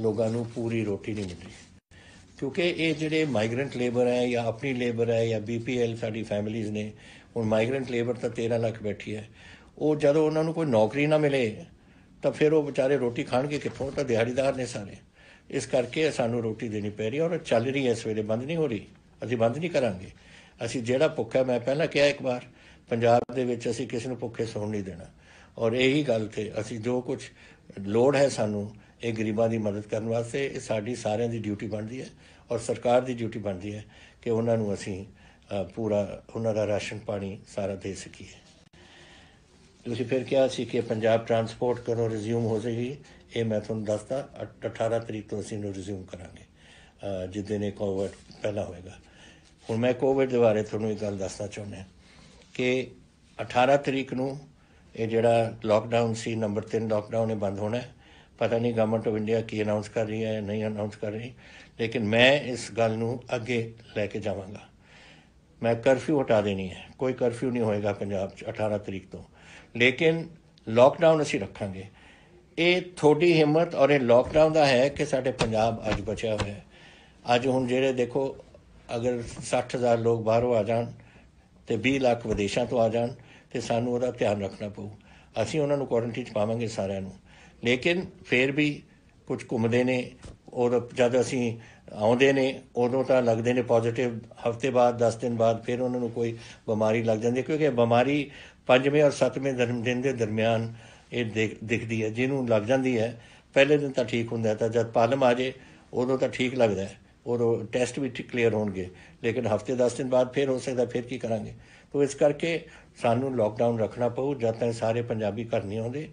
ਲੋਕਾਂ ਨੂੰ ਪੂਰੀ ਰੋਟੀ ਨਹੀਂ ਮਿਲ ਰਹੀ ਕਿਉਂਕਿ ਇਹ ਜਿਹੜੇ ਮਾਈਗ੍ਰੈਂਟ ਲੇਬਰ ਹੈ ਜਾਂ ਆਪਣੀ ਲੇਬਰ ਹੈ ਜਾਂ ਬੀਪੀਐਲ ਸਾਡੀ ਫੈਮਿਲੀਆਂ ਨੇ ਹੁਣ ਮਾਈਗ੍ਰੈਂਟ ਲੇਬਰ ਤਾਂ 13 ਲੱਖ ਬੈਠੀ ਹੈ ਉਹ ਜਦੋਂ ਉਹਨਾਂ ਨੂੰ ਕੋਈ ਨੌਕਰੀ ਨਾ ਮਿਲੇ ਤਾਂ ਫਿਰ ਉਹ ਵਿਚਾਰੇ ਰੋਟੀ ਖਾਣਗੇ ਕਿੱਥੋਂ ਤਾਂ ਦਿਹਾੜੀਦਾਰ ਨੇ ਸਾਰੇ ਇਸ ਕਰਕੇ ਸਾਨੂੰ ਰੋਟੀ ਦੇਣੀ ਪੈ ਰਹੀ ਹੈ ਔਰ ਚੱਲ ਰਹੀ ਹੈ ਇਸ ਵੇਲੇ ਬੰਦ ਨਹੀਂ ਹੋ ਰਹੀ ਅਸੀਂ ਬੰਦ ਨਹੀਂ ਕਰਾਂਗੇ ਅਸੀਂ ਜਿਹੜਾ ਭੁੱਖਾ ਮੈਂ ਪਹਿਲਾਂ ਕਿਹਾ ਇੱਕ ਵਾਰ ਪੰਜਾਬ ਦੇ ਵਿੱਚ ਅਸੀਂ ਕਿਸੇ ਨੂੰ ਭੁੱਖੇ ਸੌਣ ਨਹੀਂ ਦੇਣਾ ਔਰ ਇਹੀ ਗੱਲ ਤੇ ਅਸੀਂ ਜੋ ਕੁਝ ਲੋੜ ਹੈ ਸਾਨੂੰ ਇਹ ਗਰੀਬਾਂ ਦੀ ਮਦਦ ਕਰਨ ਵਾਸਤੇ ਇਹ ਸਾਡੀ ਸਾਰਿਆਂ ਦੀ ਡਿਊਟੀ ਬਣਦੀ ਹੈ ਔਰ ਸਰਕਾਰ ਦੀ ਡਿਊਟੀ ਬਣਦੀ ਹੈ ਕਿ ਉਹਨਾਂ ਨੂੰ ਅਸੀਂ ਪੂਰਾ ਉਹਨਾਂ ਦਾ ਰਾਸ਼ਨ ਪਾਣੀ ਸਾਰਾ ਦੇ ਸਕੀਏ ਤੁਸੀਂ ਫਿਰ ਕਿਹਾ ਸੀ ਕਿ ਪੰਜਾਬ ਟਰਾਂਸਪੋਰਟ ਕਰੋ ਰਿਜ਼ਿਊਮ ਹੋ ਜੇਗੀ ਇਹ ਮੈਂ ਤੁਹਾਨੂੰ ਦੱਸਦਾ 18 ਤਰੀਕ ਤੋਂ ਅਸੀਂ ਨੂੰ ਰਿਜ਼ਿਊਮ ਕਰਾਂਗੇ ਜਿੱਦੇ ਨੇ ਕੋਵਿਡ ਪਹਿਲਾ ਹੋਏਗਾ ਹੁਣ ਮੈਂ ਕੋਵਿਡ ਦੇ ਬਾਰੇ ਤੁਹਾਨੂੰ ਇੱਕ ਗੱਲ ਦੱਸਣਾ ਚਾਹੁੰਦਾ ਕਿ 18 ਤਰੀਕ ਨੂੰ ਇਹ ਜਿਹੜਾ ਲਾਕਡਾਊਨ ਸੀ ਨੰਬਰ 3 ਲਾਕਡਾਊਨ ਇਹ ਬੰਦ ਹੋਣਾ ਹੈ ਪਤਾ ਨਹੀਂ ਗਵਰਨਮੈਂਟ ਆਫ ਇੰਡੀਆ ਕੀ ਅਨਾਉਂਸ ਕਰ ਰਹੀ ਹੈ ਨਹੀਂ ਅਨਾਉਂਸ ਕਰ ਰਹੀ ਲੇਕਿਨ ਮੈਂ ਇਸ ਗੱਲ ਨੂੰ ਅੱਗੇ ਲੈ ਕੇ ਜਾਵਾਂਗਾ ਮੈਂ ਕਰਫਿਊ ਹਟਾ ਦੇਣੀ ਹੈ ਕੋਈ ਕਰਫਿਊ ਨਹੀਂ ਹੋਏਗਾ ਪੰਜਾਬ 'ਚ 18 ਤਰੀਕ ਤੋਂ ਲੇਕਿਨ ਲਾਕਡਾਊਨ ਅਸੀਂ ਰੱਖਾਂਗੇ ਇਹ ਥੋੜੀ ਹਿੰਮਤ ਔਰ ਇਹ ਲਾਕਡਾਊਨ ਦਾ ਹੈ ਕਿ ਸਾਡੇ ਪੰਜਾਬ ਅੱਜ ਬਚਿਆ ਹੋਇਆ ਹੈ ਅੱਜ ਹੁਣ ਜਿਹੜੇ ਦੇਖੋ ਅਗਰ 60000 ਲੋਕ ਬਾਹਰੋਂ ਆ ਜਾਣ ਤੇ 20 ਲੱਖ ਵਿਦੇਸ਼ਾਂ ਤੋਂ ਆ ਜਾਣ ਤੇ ਸਾਨੂੰ ਉਹਦਾ ਧਿਆਨ ਰੱਖਣਾ ਪਊ ਅਸੀਂ ਉਹਨਾਂ ਨੂੰ ਕੁਆਰੰਟੀਨ ਚ ਪਾਵਾਂਗੇ ਸਾਰਿਆਂ ਨੂੰ ਲੇਕਿਨ ਫੇਰ ਵੀ ਕੁਝ ਘੁੰਮਦੇ ਨੇ ਔਰ ਜਦ ਅਸੀਂ ਆਉਂਦੇ ਨੇ ਉਦੋਂ ਤਾਂ ਲੱਗਦੇ ਨੇ ਪੋਜ਼ਿਟਿਵ ਹਫਤੇ ਬਾਅਦ 10 ਦਿਨ ਬਾਅਦ ਫਿਰ ਉਹਨਾਂ ਨੂੰ ਕੋਈ ਬਿਮਾਰੀ ਲੱਗ ਜਾਂਦੀ ਹੈ ਕਿਉਂਕਿ ਬਿਮਾਰੀ ਪੰਜਵੇਂ ਔਰ ਸੱਤਵੇਂ ਜਨਮ ਦਿਨ ਦੇ ਦਰਮਿਆਨ ਇਹ ਦਿਖਦੀ ਹੈ ਜਿਹਨੂੰ ਲੱਗ ਜਾਂਦੀ ਹੈ ਪਹਿਲੇ ਦਿਨ ਤਾਂ ਠੀਕ ਹੁੰਦਾ ਤਾਂ ਜਦ ਪਾਲਮ ਆ ਜੇ ਉਦੋਂ ਤਾਂ ਠੀਕ ਲੱਗਦਾ ਹੈ ਉਦੋਂ ਟੈਸਟ ਵੀ ਕਲੀਅਰ ਹੋਣਗੇ ਲੇਕਿਨ ਹਫਤੇ 10 ਦਿਨ ਬਾਅਦ ਫਿਰ ਹੋ ਸਕਦਾ ਫਿਰ ਕੀ ਕਰਾਂਗੇ ਤੋਂ ਇਸ ਕਰਕੇ ਸਾਨੂੰ ਲਾਕਡਾਊਨ ਰੱਖਣਾ ਪਊ ਜਦ ਤੱਕ ਸਾਰੇ ਪੰਜਾਬੀ ਘਰ ਨਹੀਂ ਆਉਂਦੇ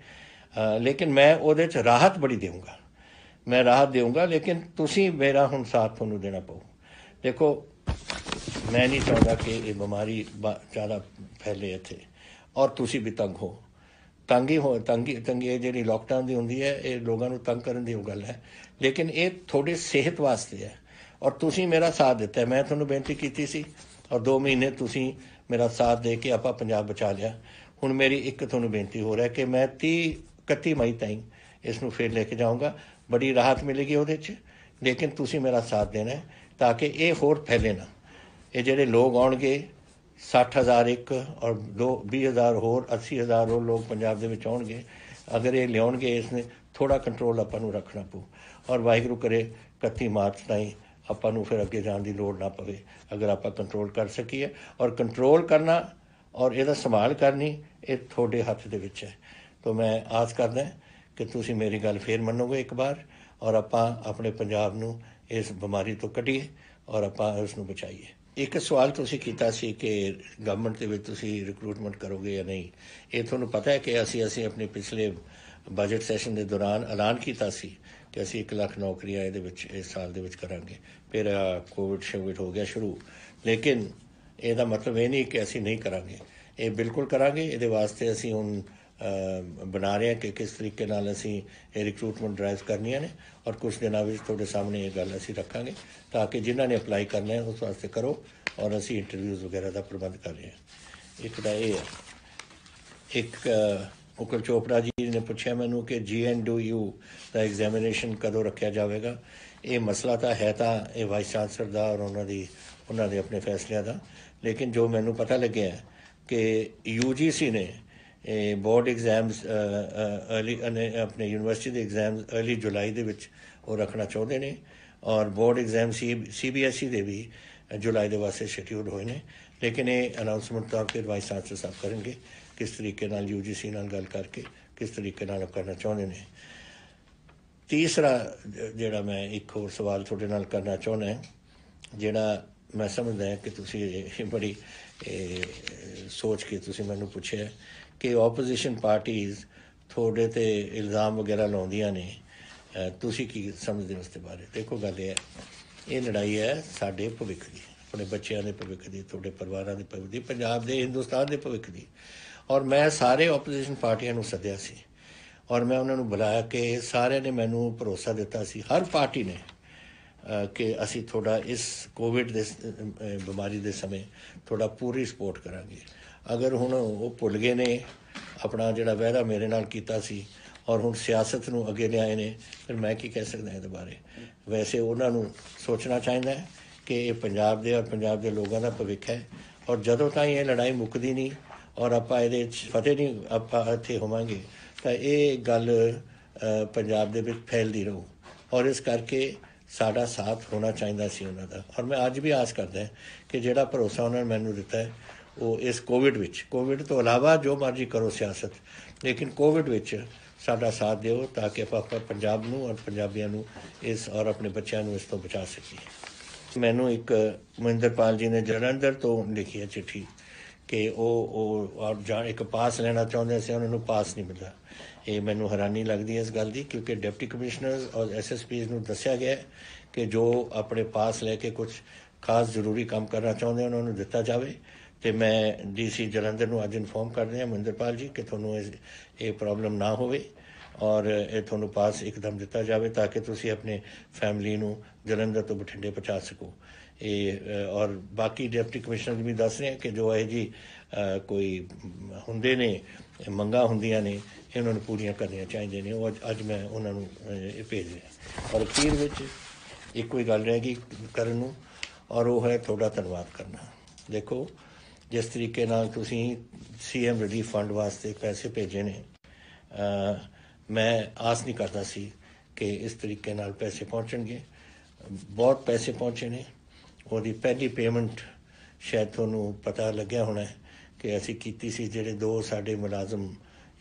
ਲੇਕਿਨ ਮੈਂ ਉਹਦੇ 'ਚ ਰਾਹਤ ਬੜੀ ਦੇਵਾਂਗਾ ਮੈਂ ਰਾਹਤ ਦੇਵਾਂਗਾ ਲੇਕਿਨ ਤੁਸੀਂ ਮੇਰਾ ਹੁਣ ਸਾਥ ਤੁਹਾਨੂੰ ਦੇਣਾ ਪਊ ਦੇਖੋ ਮੈਂ ਨਹੀਂ ਚਾਹੁੰਦਾ ਕਿ ਇਹ ਬਿਮਾਰੀ ਜ਼ਿਆਦਾ ਫੈਲੇ ਇੱਥੇ ਔਰ ਤੁਸੀਂ ਵੀ ਤੰਗ ਹੋ ਤੰਗੀ ਹੋ ਤੰਗੀ ਤੰਗੀ ਜਿਹੜੀ ਲਾਕਡਾਊਨ ਦੀ ਹੁੰਦੀ ਹੈ ਇਹ ਲੋਕਾਂ ਨੂੰ ਤੰਗ ਕਰਨ ਦੀ ਉਹ ਗੱਲ ਹੈ ਲੇਕਿਨ ਇਹ ਤੁਹਾਡੇ ਸਿਹਤ ਵਾਸਤੇ ਹੈ ਔਰ ਤੁਸੀਂ ਮੇਰਾ ਸਾਥ ਦਿੱਤਾ ਮੈਂ ਤੁਹਾਨੂੰ ਬੇਨਤੀ ਕੀਤੀ ਸੀ ਔਰ 2 ਮਹੀਨੇ ਤੁਸੀਂ ਮੇਰਾ ਸਾਥ ਦੇ ਕੇ ਆਪਾਂ ਪੰਜਾਬ ਬਚਾ ਲਿਆ ਹੁਣ ਮੇਰੀ ਇੱਕ ਤੁਹਾਨੂੰ ਬੇਨਤੀ ਹੋ ਰਿਹਾ ਕਿ ਮੈਂ 30 31 ਮਈ ਤਾਈਂ ਇਸ ਨੂੰ ਫੇਰ ਲੈ ਕੇ ਜਾਊਂਗਾ ਬੜੀ ਰਾਹਤ ਮਿਲੇਗੀ ਉਹਦੇ 'ਚ ਲੇਕਿਨ ਤੁਸੀਂ ਮੇਰਾ ਸਾਥ ਦੇਣਾ ਹੈ ਤਾਂ ਕਿ ਇਹ ਹੋਰ ਫੈਲੇ ਨਾ ਇਹ ਜਿਹੜੇ ਲੋਕ ਆਉਣਗੇ 60000 ਇੱਕ ਔਰ 20000 ਹੋਰ 80000 ਹੋਰ ਲੋਕ ਪੰਜਾਬ ਦੇ ਵਿੱਚ ਆਉਣਗੇ ਅਗਰ ਇਹ ਲਿਆਉਣਗੇ ਇਸ ਨੇ ਥੋੜਾ ਕੰਟਰੋਲ ਆਪਾਂ ਨੂੰ ਰੱਖਣਾ ਪਊ ਔਰ ਵਾਹਿਗੁਰੂ ਕਰੇ 31 ਮਾਰਚ ਤਾਈਂ ਆਪਾਂ ਨੂੰ ਫਿਰ ਅੱਗੇ ਜਾਣ ਦੀ ਲੋੜ ਨਾ ਪਵੇ ਅਗਰ ਆਪਾਂ ਕੰਟਰੋਲ ਕਰ ਸਕੀਏ ਔਰ ਕੰਟਰੋਲ ਕਰਨਾ ਔਰ ਇਹਦਾ ਸੰਭਾਲ ਕਰਨੀ ਇਹ ਤੁਹਾਡੇ ਹੱਥ ਦੇ ਵਿੱਚ ਹੈ ਤਾਂ ਮੈਂ ਆਸ ਕਰਦਾ ਕਿ ਤੁਸੀਂ ਮੇਰੀ ਗੱਲ ਫੇਰ ਮੰਨੋਗੇ ਇੱਕ ਵਾਰ ਔਰ ਆਪਾਂ ਆਪਣੇ ਪੰਜਾਬ ਨੂੰ ਇਸ ਬਿਮਾਰੀ ਤੋਂ ਕੱਢੀਏ ਔਰ ਆਪਾਂ ਉਸ ਨੂੰ ਬਚਾਈਏ ਇੱਕ ਸਵਾਲ ਤੁਸੀਂ ਕੀਤਾ ਸੀ ਕਿ ਗਵਰਨਮੈਂਟ ਦੇ ਵਿੱਚ ਤੁਸੀਂ ਰਿਕਰੂਟਮੈਂਟ ਕਰੋਗੇ ਜਾਂ ਨਹੀਂ ਇਹ ਤੁਹਾਨੂੰ ਪਤਾ ਹੈ ਕਿ ਅਸੀਂ ਅਸੀਂ ਆਪਣੇ ਪਿਛਲੇ ਬਜਟ ਸੈਸ਼ਨ ਦੇ ਦੌਰਾਨ ਐਲਾਨ ਕੀਤਾ ਸੀ ਕਿ ਅਸੀਂ 1 ਲੱਖ ਨੌਕਰੀਆਂ ਇਹਦੇ ਵਿੱਚ ਇਸ ਸਾਲ ਦੇ ਵਿੱਚ ਕਰਾਂਗੇ ਫਿਰ ਕੋਵਿਡ ਸ਼ਿਵਿਟ ਹੋ ਗਿਆ ਸ਼ੁਰੂ ਲੇਕਿਨ ਇਹਦਾ ਮਤਲਬ ਇਹ ਨਹੀਂ ਕਿ ਅਸੀਂ ਨਹੀਂ ਕਰਾਂਗੇ ਇਹ ਬਿਲਕੁਲ ਕਰਾਂਗੇ ਇਹਦੇ ਵਾਸਤੇ ਅਸੀਂ ਹੁਣ ਬਣਾ ਰਹੇ ਹਾਂ ਕਿ ਕਿਸ ਤਰੀਕੇ ਨਾਲ ਅਸੀਂ ਇਹ ਰਿਕਰੂਟਮੈਂਟ ਡਰਾਈਵ ਕਰਨੀਆਂ ਨੇ ਔਰ ਕੁਝ ਦਿਨਾਂ ਵਿੱਚ ਤੁਹਾਡੇ ਸਾਹਮਣੇ ਇਹ ਗੱਲ ਅਸੀਂ ਰੱਖਾਂਗੇ ਤਾਂ ਕਿ ਜਿਨ੍ਹਾਂ ਨੇ ਅਪਲਾਈ ਕਰਨਾ ਹੈ ਉਸ ਵਾਸਤੇ ਕਰੋ ਔਰ ਅਸੀਂ ਇੰਟਰਵਿਊਜ਼ ਵਗੈਰਾ ਦਾ ਪ੍ਰਬੰਧ ਕਰ ਰਹੇ ਹਾਂ ਇੱਕ ਦਾ ਇਹ ਹੈ ਇੱਕ ਮੁਕਲ ਚੋਪੜਾ ਜੀ ਨੇ ਪੁੱਛਿਆ ਮੈਨੂੰ ਕਿ ਜੀਐਨਡਯੂ ਦਾ ਐਗਜ਼ਾਮੀਨੇਸ਼ਨ ਕਦੋਂ ਰੱਖਿਆ ਜਾਵੇਗਾ ਇਹ ਮਸਲਾ ਤਾਂ ਹੈ ਤਾਂ ਇਹ ਵਾਈਸ ਚਾਂਸਲਰ ਦਾ ਔਰ ਉਹਨਾਂ ਦੀ ਉਹਨਾਂ ਦੇ ਆਪਣੇ ਫੈਸਲਿਆਂ ਦਾ ਲੇਕਿਨ ਜੋ ਮੈਨੂੰ ਪਤਾ ਲੱਗਿਆ ਕਿ ਯੂਜੀਸੀ ਨੇ ਬੋਰਡ ਐਗਜ਼ਾਮਸ अर्ਲੀ ਆਪਣੇ ਯੂਨੀਵਰਸਿਟੀ ਦੇ ਐਗਜ਼ਾਮਸ अर्ਲੀ ਜੁਲਾਈ ਦੇ ਵਿੱਚ ਉਹ ਰੱਖਣਾ ਚਾਹੁੰਦੇ ਨੇ ਔਰ ਬੋਰਡ ਐਗਜ਼ਾਮ ਸੀਬੀਐਸਈ ਦੇ ਵੀ ਜੁਲਾਈ ਦੇ ਵਾਸਤੇ ਸ਼ੈਡਿਊਲ ਹੋਏ ਨੇ ਲੇਕਿਨ ਇਹ ਅਨਾਉਂਸਮੈਂਟ ਤਾਂ ਫਿਰ ਵਾਈਸ ਚਾਂਸਲਰ ਸਾਹਿਬ ਕਰਨਗੇ ਕਿਸ ਤਰੀਕੇ ਨਾਲ ਯੂਜੀਸੀ ਨਾਲ ਗੱਲ ਕਰਕੇ ਕਿਸ ਤਰੀਕੇ ਨਾਲ ਕਰਨਾ ਚਾਹੁੰਦੇ ਨੇ ਤੀਸਰਾ ਜਿਹੜਾ ਮੈਂ ਇੱਕ ਹੋਰ ਸਵਾਲ ਤੁਹਾਡੇ ਨਾਲ ਕਰਨਾ ਚਾਹੁੰਦਾ ਜਿਹੜਾ ਮੈਂ ਸਮਝਦਾ ਕਿ ਤੁਸੀਂ ਇਹ ਬੜੀ ਸੋਚ ਕੇ ਤੁਸੀਂ ਮੈਨੂੰ ਪੁੱਛਿਆ ਕਿ ਆਪੋਜੀਸ਼ਨ ਪਾਰਟੀਆਂ ਥੋੜੇ ਤੇ ਇਲਜ਼ਾਮ ਵਗੈਰਾ ਲਾਉਂਦੀਆਂ ਨੇ ਤੁਸੀਂ ਕੀ ਸਮਝਦੇ ਹੋ ਇਸ ਦੇ ਬਾਰੇ ਦੇਖੋ ਗੱਲ ਇਹ ਹੈ ਇਹ ਲੜਾਈ ਹੈ ਸਾਡੇ ਭਵਿੱਖ ਦੀ ਆਪਣੇ ਬੱਚਿਆਂ ਦੇ ਭਵਿੱਖ ਦੀ ਤੁਹਾਡੇ ਪਰਿਵਾਰਾਂ ਦੇ ਭਵਿੱਖ ਦੀ ਪੰਜਾਬ ਦੇ ਹਿੰਦੁਸਤਾਨ ਦੇ ਭਵਿੱਖ ਦੀ ਔਰ ਮੈਂ ਸਾਰੇ ਆਪੋਜੀਸ਼ਨ ਪਾਰਟੀਆਂ ਨੂੰ ਸੱਦਿਆ ਸੀ ਔਰ ਮੈਂ ਉਹਨਾਂ ਨੂੰ ਬੁਲਾਇਆ ਕਿ ਸਾਰਿਆਂ ਨੇ ਮੈਨੂੰ ਭਰੋਸਾ ਦਿੱਤਾ ਸੀ ਹਰ ਪਾਰਟੀ ਨੇ ਕਿ ਅਸੀਂ ਤੁਹਾਡਾ ਇਸ ਕੋਵਿਡ ਦੇ ਬਿਮਾਰੀ ਦੇ ਸਮੇਂ ਥੋੜਾ ਪੂਰੀ ਸਪੋਰਟ ਕਰਾਂਗੇ ਅਗਰ ਹੁਣ ਉਹ ਭੁੱਲ ਗਏ ਨੇ ਆਪਣਾ ਜਿਹੜਾ ਵਾਅਦਾ ਮੇਰੇ ਨਾਲ ਕੀਤਾ ਸੀ ਔਰ ਹੁਣ ਸਿਆਸਤ ਨੂੰ ਅੱਗੇ ਲਿਆਏ ਨੇ ਫਿਰ ਮੈਂ ਕੀ ਕਹਿ ਸਕਦਾ ਇਹਦੇ ਬਾਰੇ ਵੈਸੇ ਉਹਨਾਂ ਨੂੰ ਸੋਚਣਾ ਚਾਹੀਦਾ ਹੈ ਕਿ ਇਹ ਪੰਜਾਬ ਦੇ ਔਰ ਪੰਜਾਬ ਦੇ ਲੋਕਾਂ ਦਾ ਭਵਿੱਖ ਹੈ ਔਰ ਜਦੋਂ ਤਾਈਂ ਇਹ ਲੜਾਈ ਮੁੱਕਦੀ ਨਹੀਂ ਔਰ ਆਪਾਂ ਇਹਦੇ ਫਤਿਹ ਨਹੀਂ ਆਪਾਂ ਇੱਥੇ ਹੋਵਾਂਗੇ ਤਾਂ ਇਹ ਗੱਲ ਪੰਜਾਬ ਦੇ ਵਿੱਚ ਫੈਲਦੀ ਰਹੂ ਔਰ ਇਸ ਕਰਕੇ ਸਾਡਾ ਸਾਥ ਹੋਣਾ ਚਾਹੀਦਾ ਸੀ ਉਹਨਾਂ ਦਾ ਔਰ ਮੈਂ ਅੱਜ ਵੀ ਆਸ ਕਰਦਾ ਕਿ ਜਿਹੜਾ ਭਰੋਸਾ ਉਹਨਾਂ ਨੇ ਮੈਨੂੰ ਦਿੱਤਾ ਹੈ ਉਹ ਇਸ ਕੋਵਿਡ ਵਿੱਚ ਕੋਵਿਡ ਤੋਂ ਇਲਾਵਾ ਜੋ ਮਰਜ਼ੀ ਕਰੋ ਸਿਆਸਤ ਲੇਕਿਨ ਕੋਵਿਡ ਵਿੱਚ ਸਾਡਾ ਸਾਥ ਦਿਓ ਤਾਂ ਕਿ ਆਪਾਂ ਪੰਜਾਬ ਨੂੰ ਔਰ ਪੰਜਾਬੀਆਂ ਨੂੰ ਇਸ ਔਰ ਆਪਣੇ ਬੱਚਿਆਂ ਨੂੰ ਇਸ ਤੋਂ ਬਚਾ ਸਕੀਏ ਮੈਨੂੰ ਇੱਕ ਮਹਿੰਦਰਪਾਲ ਜੀ ਨੇ ਜਲੰਧਰ ਤੋਂ ਲਿਖੀ ਹੈ ਚਿੱਠੀ ਕਿ ਉਹ ਉਹ ਔਰ ਜਾਂ ਇੱਕ ਪਾਸ ਲੈਣਾ ਚਾਹੁੰਦੇ ਸੀ ਉਹਨਾਂ ਨੂੰ ਪਾਸ ਨਹੀਂ ਮਿਲਦਾ ਇਹ ਮੈਨੂੰ ਹੈਰਾਨੀ ਲੱਗਦੀ ਹੈ ਇਸ ਗੱਲ ਦੀ ਕਿਉਂਕਿ ਡਿਪਟੀ ਕਮਿਸ਼ਨਰਸ ਔਰ ਐਸਐਸਪੀਜ਼ ਨੂੰ ਦੱਸਿਆ ਗਿਆ ਕਿ ਜੋ ਆਪਣੇ ਪਾਸ ਲੈ ਕੇ ਕੁਝ ਖਾਸ ਜ਼ਰੂਰੀ ਕੰਮ ਕਰਨਾ ਚਾਹੁੰਦੇ ਉਹਨਾਂ ਨੂੰ ਦਿੱਤਾ ਜਾਵੇ ਤੇ ਮੈਂ ਡੀਸੀ ਜਲੰਧਰ ਨੂੰ ਅੱਜ ਇਨਫੋਰਮ ਕਰ ਰਿਹਾ ਮਹਿੰਦਰਪਾਲ ਜੀ ਕਿ ਤੁਹਾਨੂੰ ਇਹ ਪ੍ਰੋਬਲਮ ਨਾ ਹੋਵੇ ਔਰ ਇਹ ਤੁਹਾਨੂੰ ਪਾਸ ਇੱਕਦਮ ਦਿੱਤਾ ਜਾਵੇ ਤਾਂ ਕਿ ਤੁਸੀਂ ਆਪਣੇ ਫੈਮਿਲੀ ਨੂੰ ਜਲੰਧਰ ਤੋਂ ਬਠਿੰਡੇ ਪਹੁੰਚਾ ਸਕੋ ਇਹ ਔਰ ਬਾਕੀ ਡਿਪਟੀ ਕਮਿਸ਼ਨਰ ਵੀ ਦੱਸ ਰਹੇ ਕਿ ਜੋ ਇਹ ਜੀ ਕੋਈ ਹੁੰਦੇ ਨੇ ਮੰਗਾ ਹੁੰਦੀਆਂ ਨੇ ਇਹਨਾਂ ਨੂੰ ਪੂਰੀਆਂ ਕਰਨੀਆਂ ਚਾਹੀਦੀਆਂ ਨੇ ਉਹ ਅੱਜ ਮੈਂ ਉਹਨਾਂ ਨੂੰ ਇਹ ਭੇਜ ਰਿਹਾ ਔਰ ਅਖੀਰ ਵਿੱਚ ਇੱਕੋ ਹੀ ਗੱਲ ਰਹਿ ਗਈ ਕਰਨ ਨੂੰ ਔਰ ਉਹ ਹੈ ਤੁਹਾਡਾ ਧੰਨਵਾਦ ਕਰਨਾ ਦੇਖੋ ਜਿਸ ਤਰੀਕੇ ਨਾਲ ਤੁਸੀਂ ਸੀਐਮ ਰਿਲੀਫ ਫੰਡ ਵਾਸਤੇ ਪੈਸੇ ਭੇਜੇ ਨੇ ਮੈਂ ਆਸ ਨਹੀਂ ਕਰਦਾ ਸੀ ਕਿ ਇਸ ਤਰੀਕੇ ਨਾਲ ਪੈਸੇ ਪਹੁੰਚਣਗੇ ਬਹੁਤ ਪੈਸੇ ਪਹੁੰਚੇ ਨੇ ਉਹਦੀ ਪਹਿਲੀ ਪੇਮੈਂਟ ਸ਼ਾਇਦ ਤੁਹਾਨੂੰ ਪਤਾ ਲੱਗਿਆ ਹੋਣਾ ਕਿ ਅਸੀਂ ਕੀਤੀ ਸੀ ਜਿਹੜੇ ਦੋ ਸਾਡੇ ਮੁਲਾਜ਼ਮ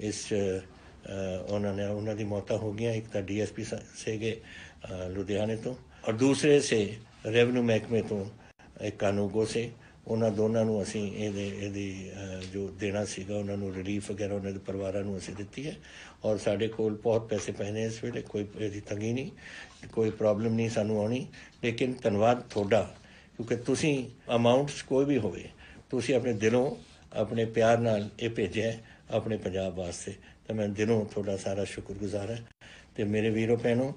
ਇਸ ਉਹਨਾਂ ਨੇ ਉਹਨਾਂ ਦੀ ਮੌਤਾਂ ਹੋ ਗਈਆਂ ਇੱਕ ਤਾਂ ਡੀਐਸਪੀ ਸੇਗੇ ਲੁਧਿਆਣੇ ਤੋਂ ਔਰ ਦੂਸਰੇ ਸੇ ਰੈਵਨਿਊ ਮਹਿਕਮੇ ਤੋਂ ਇੱਕ ਕਾਨੂੰਗੋ ਸੇ ਉਹਨਾਂ ਦੋਨਾਂ ਨੂੰ ਅਸੀਂ ਇਹਦੇ ਇਹਦੀ ਜੋ ਦੇਣਾ ਸੀਗਾ ਉਹਨਾਂ ਨੂੰ ਰਿਲੀਫ ਵਗੈਰਾ ਉਹਨਾਂ ਦੇ ਪਰਿਵਾਰਾਂ ਨੂੰ ਅਸੀਂ ਦਿੱਤੀ ਹੈ ਔਰ ਸਾਡੇ ਕੋਲ ਬਹੁਤ ਪੈਸੇ ਪਏ ਨੇ ਇਸ ਵੇਲੇ ਕੋਈ ਇਹਦੀ ਤੰਗੀ ਨਹੀਂ ਕੋਈ ਪ੍ਰੋਬਲਮ ਨਹੀਂ ਸਾਨੂੰ ਆਉਣੀ ਲੇਕਿਨ ਧੰਨਵਾਦ ਤੁਹਾਡਾ ਕਿਉਂਕਿ ਤੁਸੀਂ ਅਮਾਉਂਟਸ ਕੋਈ ਵੀ ਹੋਵੇ ਤੁਸੀਂ ਆਪਣੇ ਦਿਲੋਂ ਆਪਣੇ ਪਿਆਰ ਨਾਲ ਇਹ ਭੇਜਿਆ ਆਪਣੇ ਪੰਜਾਬ ਵਾਸਤੇ ਤਾਂ ਮੈਂ ਦਿਨੋਂ ਤੁਹਾਡਾ ਸਾਰਾ ਸ਼ੁਕਰਗੁਜ਼ਾਰ ਹਾਂ ਤੇ ਮੇਰੇ ਵੀਰੋ ਭੈਣੋ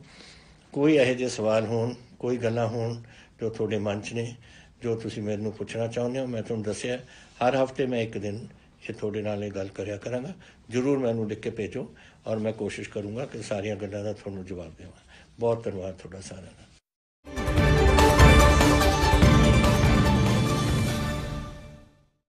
ਕੋਈ ਇਹੋ ਜਿਹੇ ਸਵਾਲ ਹੋਣ ਕੋਈ ਗੱਲਾਂ ਹੋਣ ਜੋ ਤੁਹਾਡੇ ਮਨ 'ਚ ਨੇ ਜੋ ਤੁਸੀਂ ਮੇਰੇ ਨੂੰ ਪੁੱਛਣਾ ਚਾਹੁੰਦੇ ਹੋ ਮੈਂ ਤੁਹਾਨੂੰ ਦੱਸਿਆ ਹਰ ਹਫਤੇ ਮੈਂ ਇੱਕ ਦਿਨ ਇਹ ਤੁਹਾਡੇ ਨਾਲ ਇਹ ਗੱਲ ਕਰਿਆ ਕਰਾਂਗਾ ਜਰੂਰ ਮੈਨੂੰ ਲਿਖ ਕੇ ਭੇਜੋ ਔਰ ਮੈਂ ਕੋਸ਼ਿਸ਼ ਕਰੂੰਗਾ ਕਿ ਸਾਰੀਆਂ ਗੱਲਾਂ ਦਾ ਤੁਹਾਨੂੰ ਜਵਾਬ ਦੇਵਾਂ ਬਹੁਤ ਧੰਨਵਾਦ ਤੁਹਾਡਾ ਸਾਰਿਆਂ ਦਾ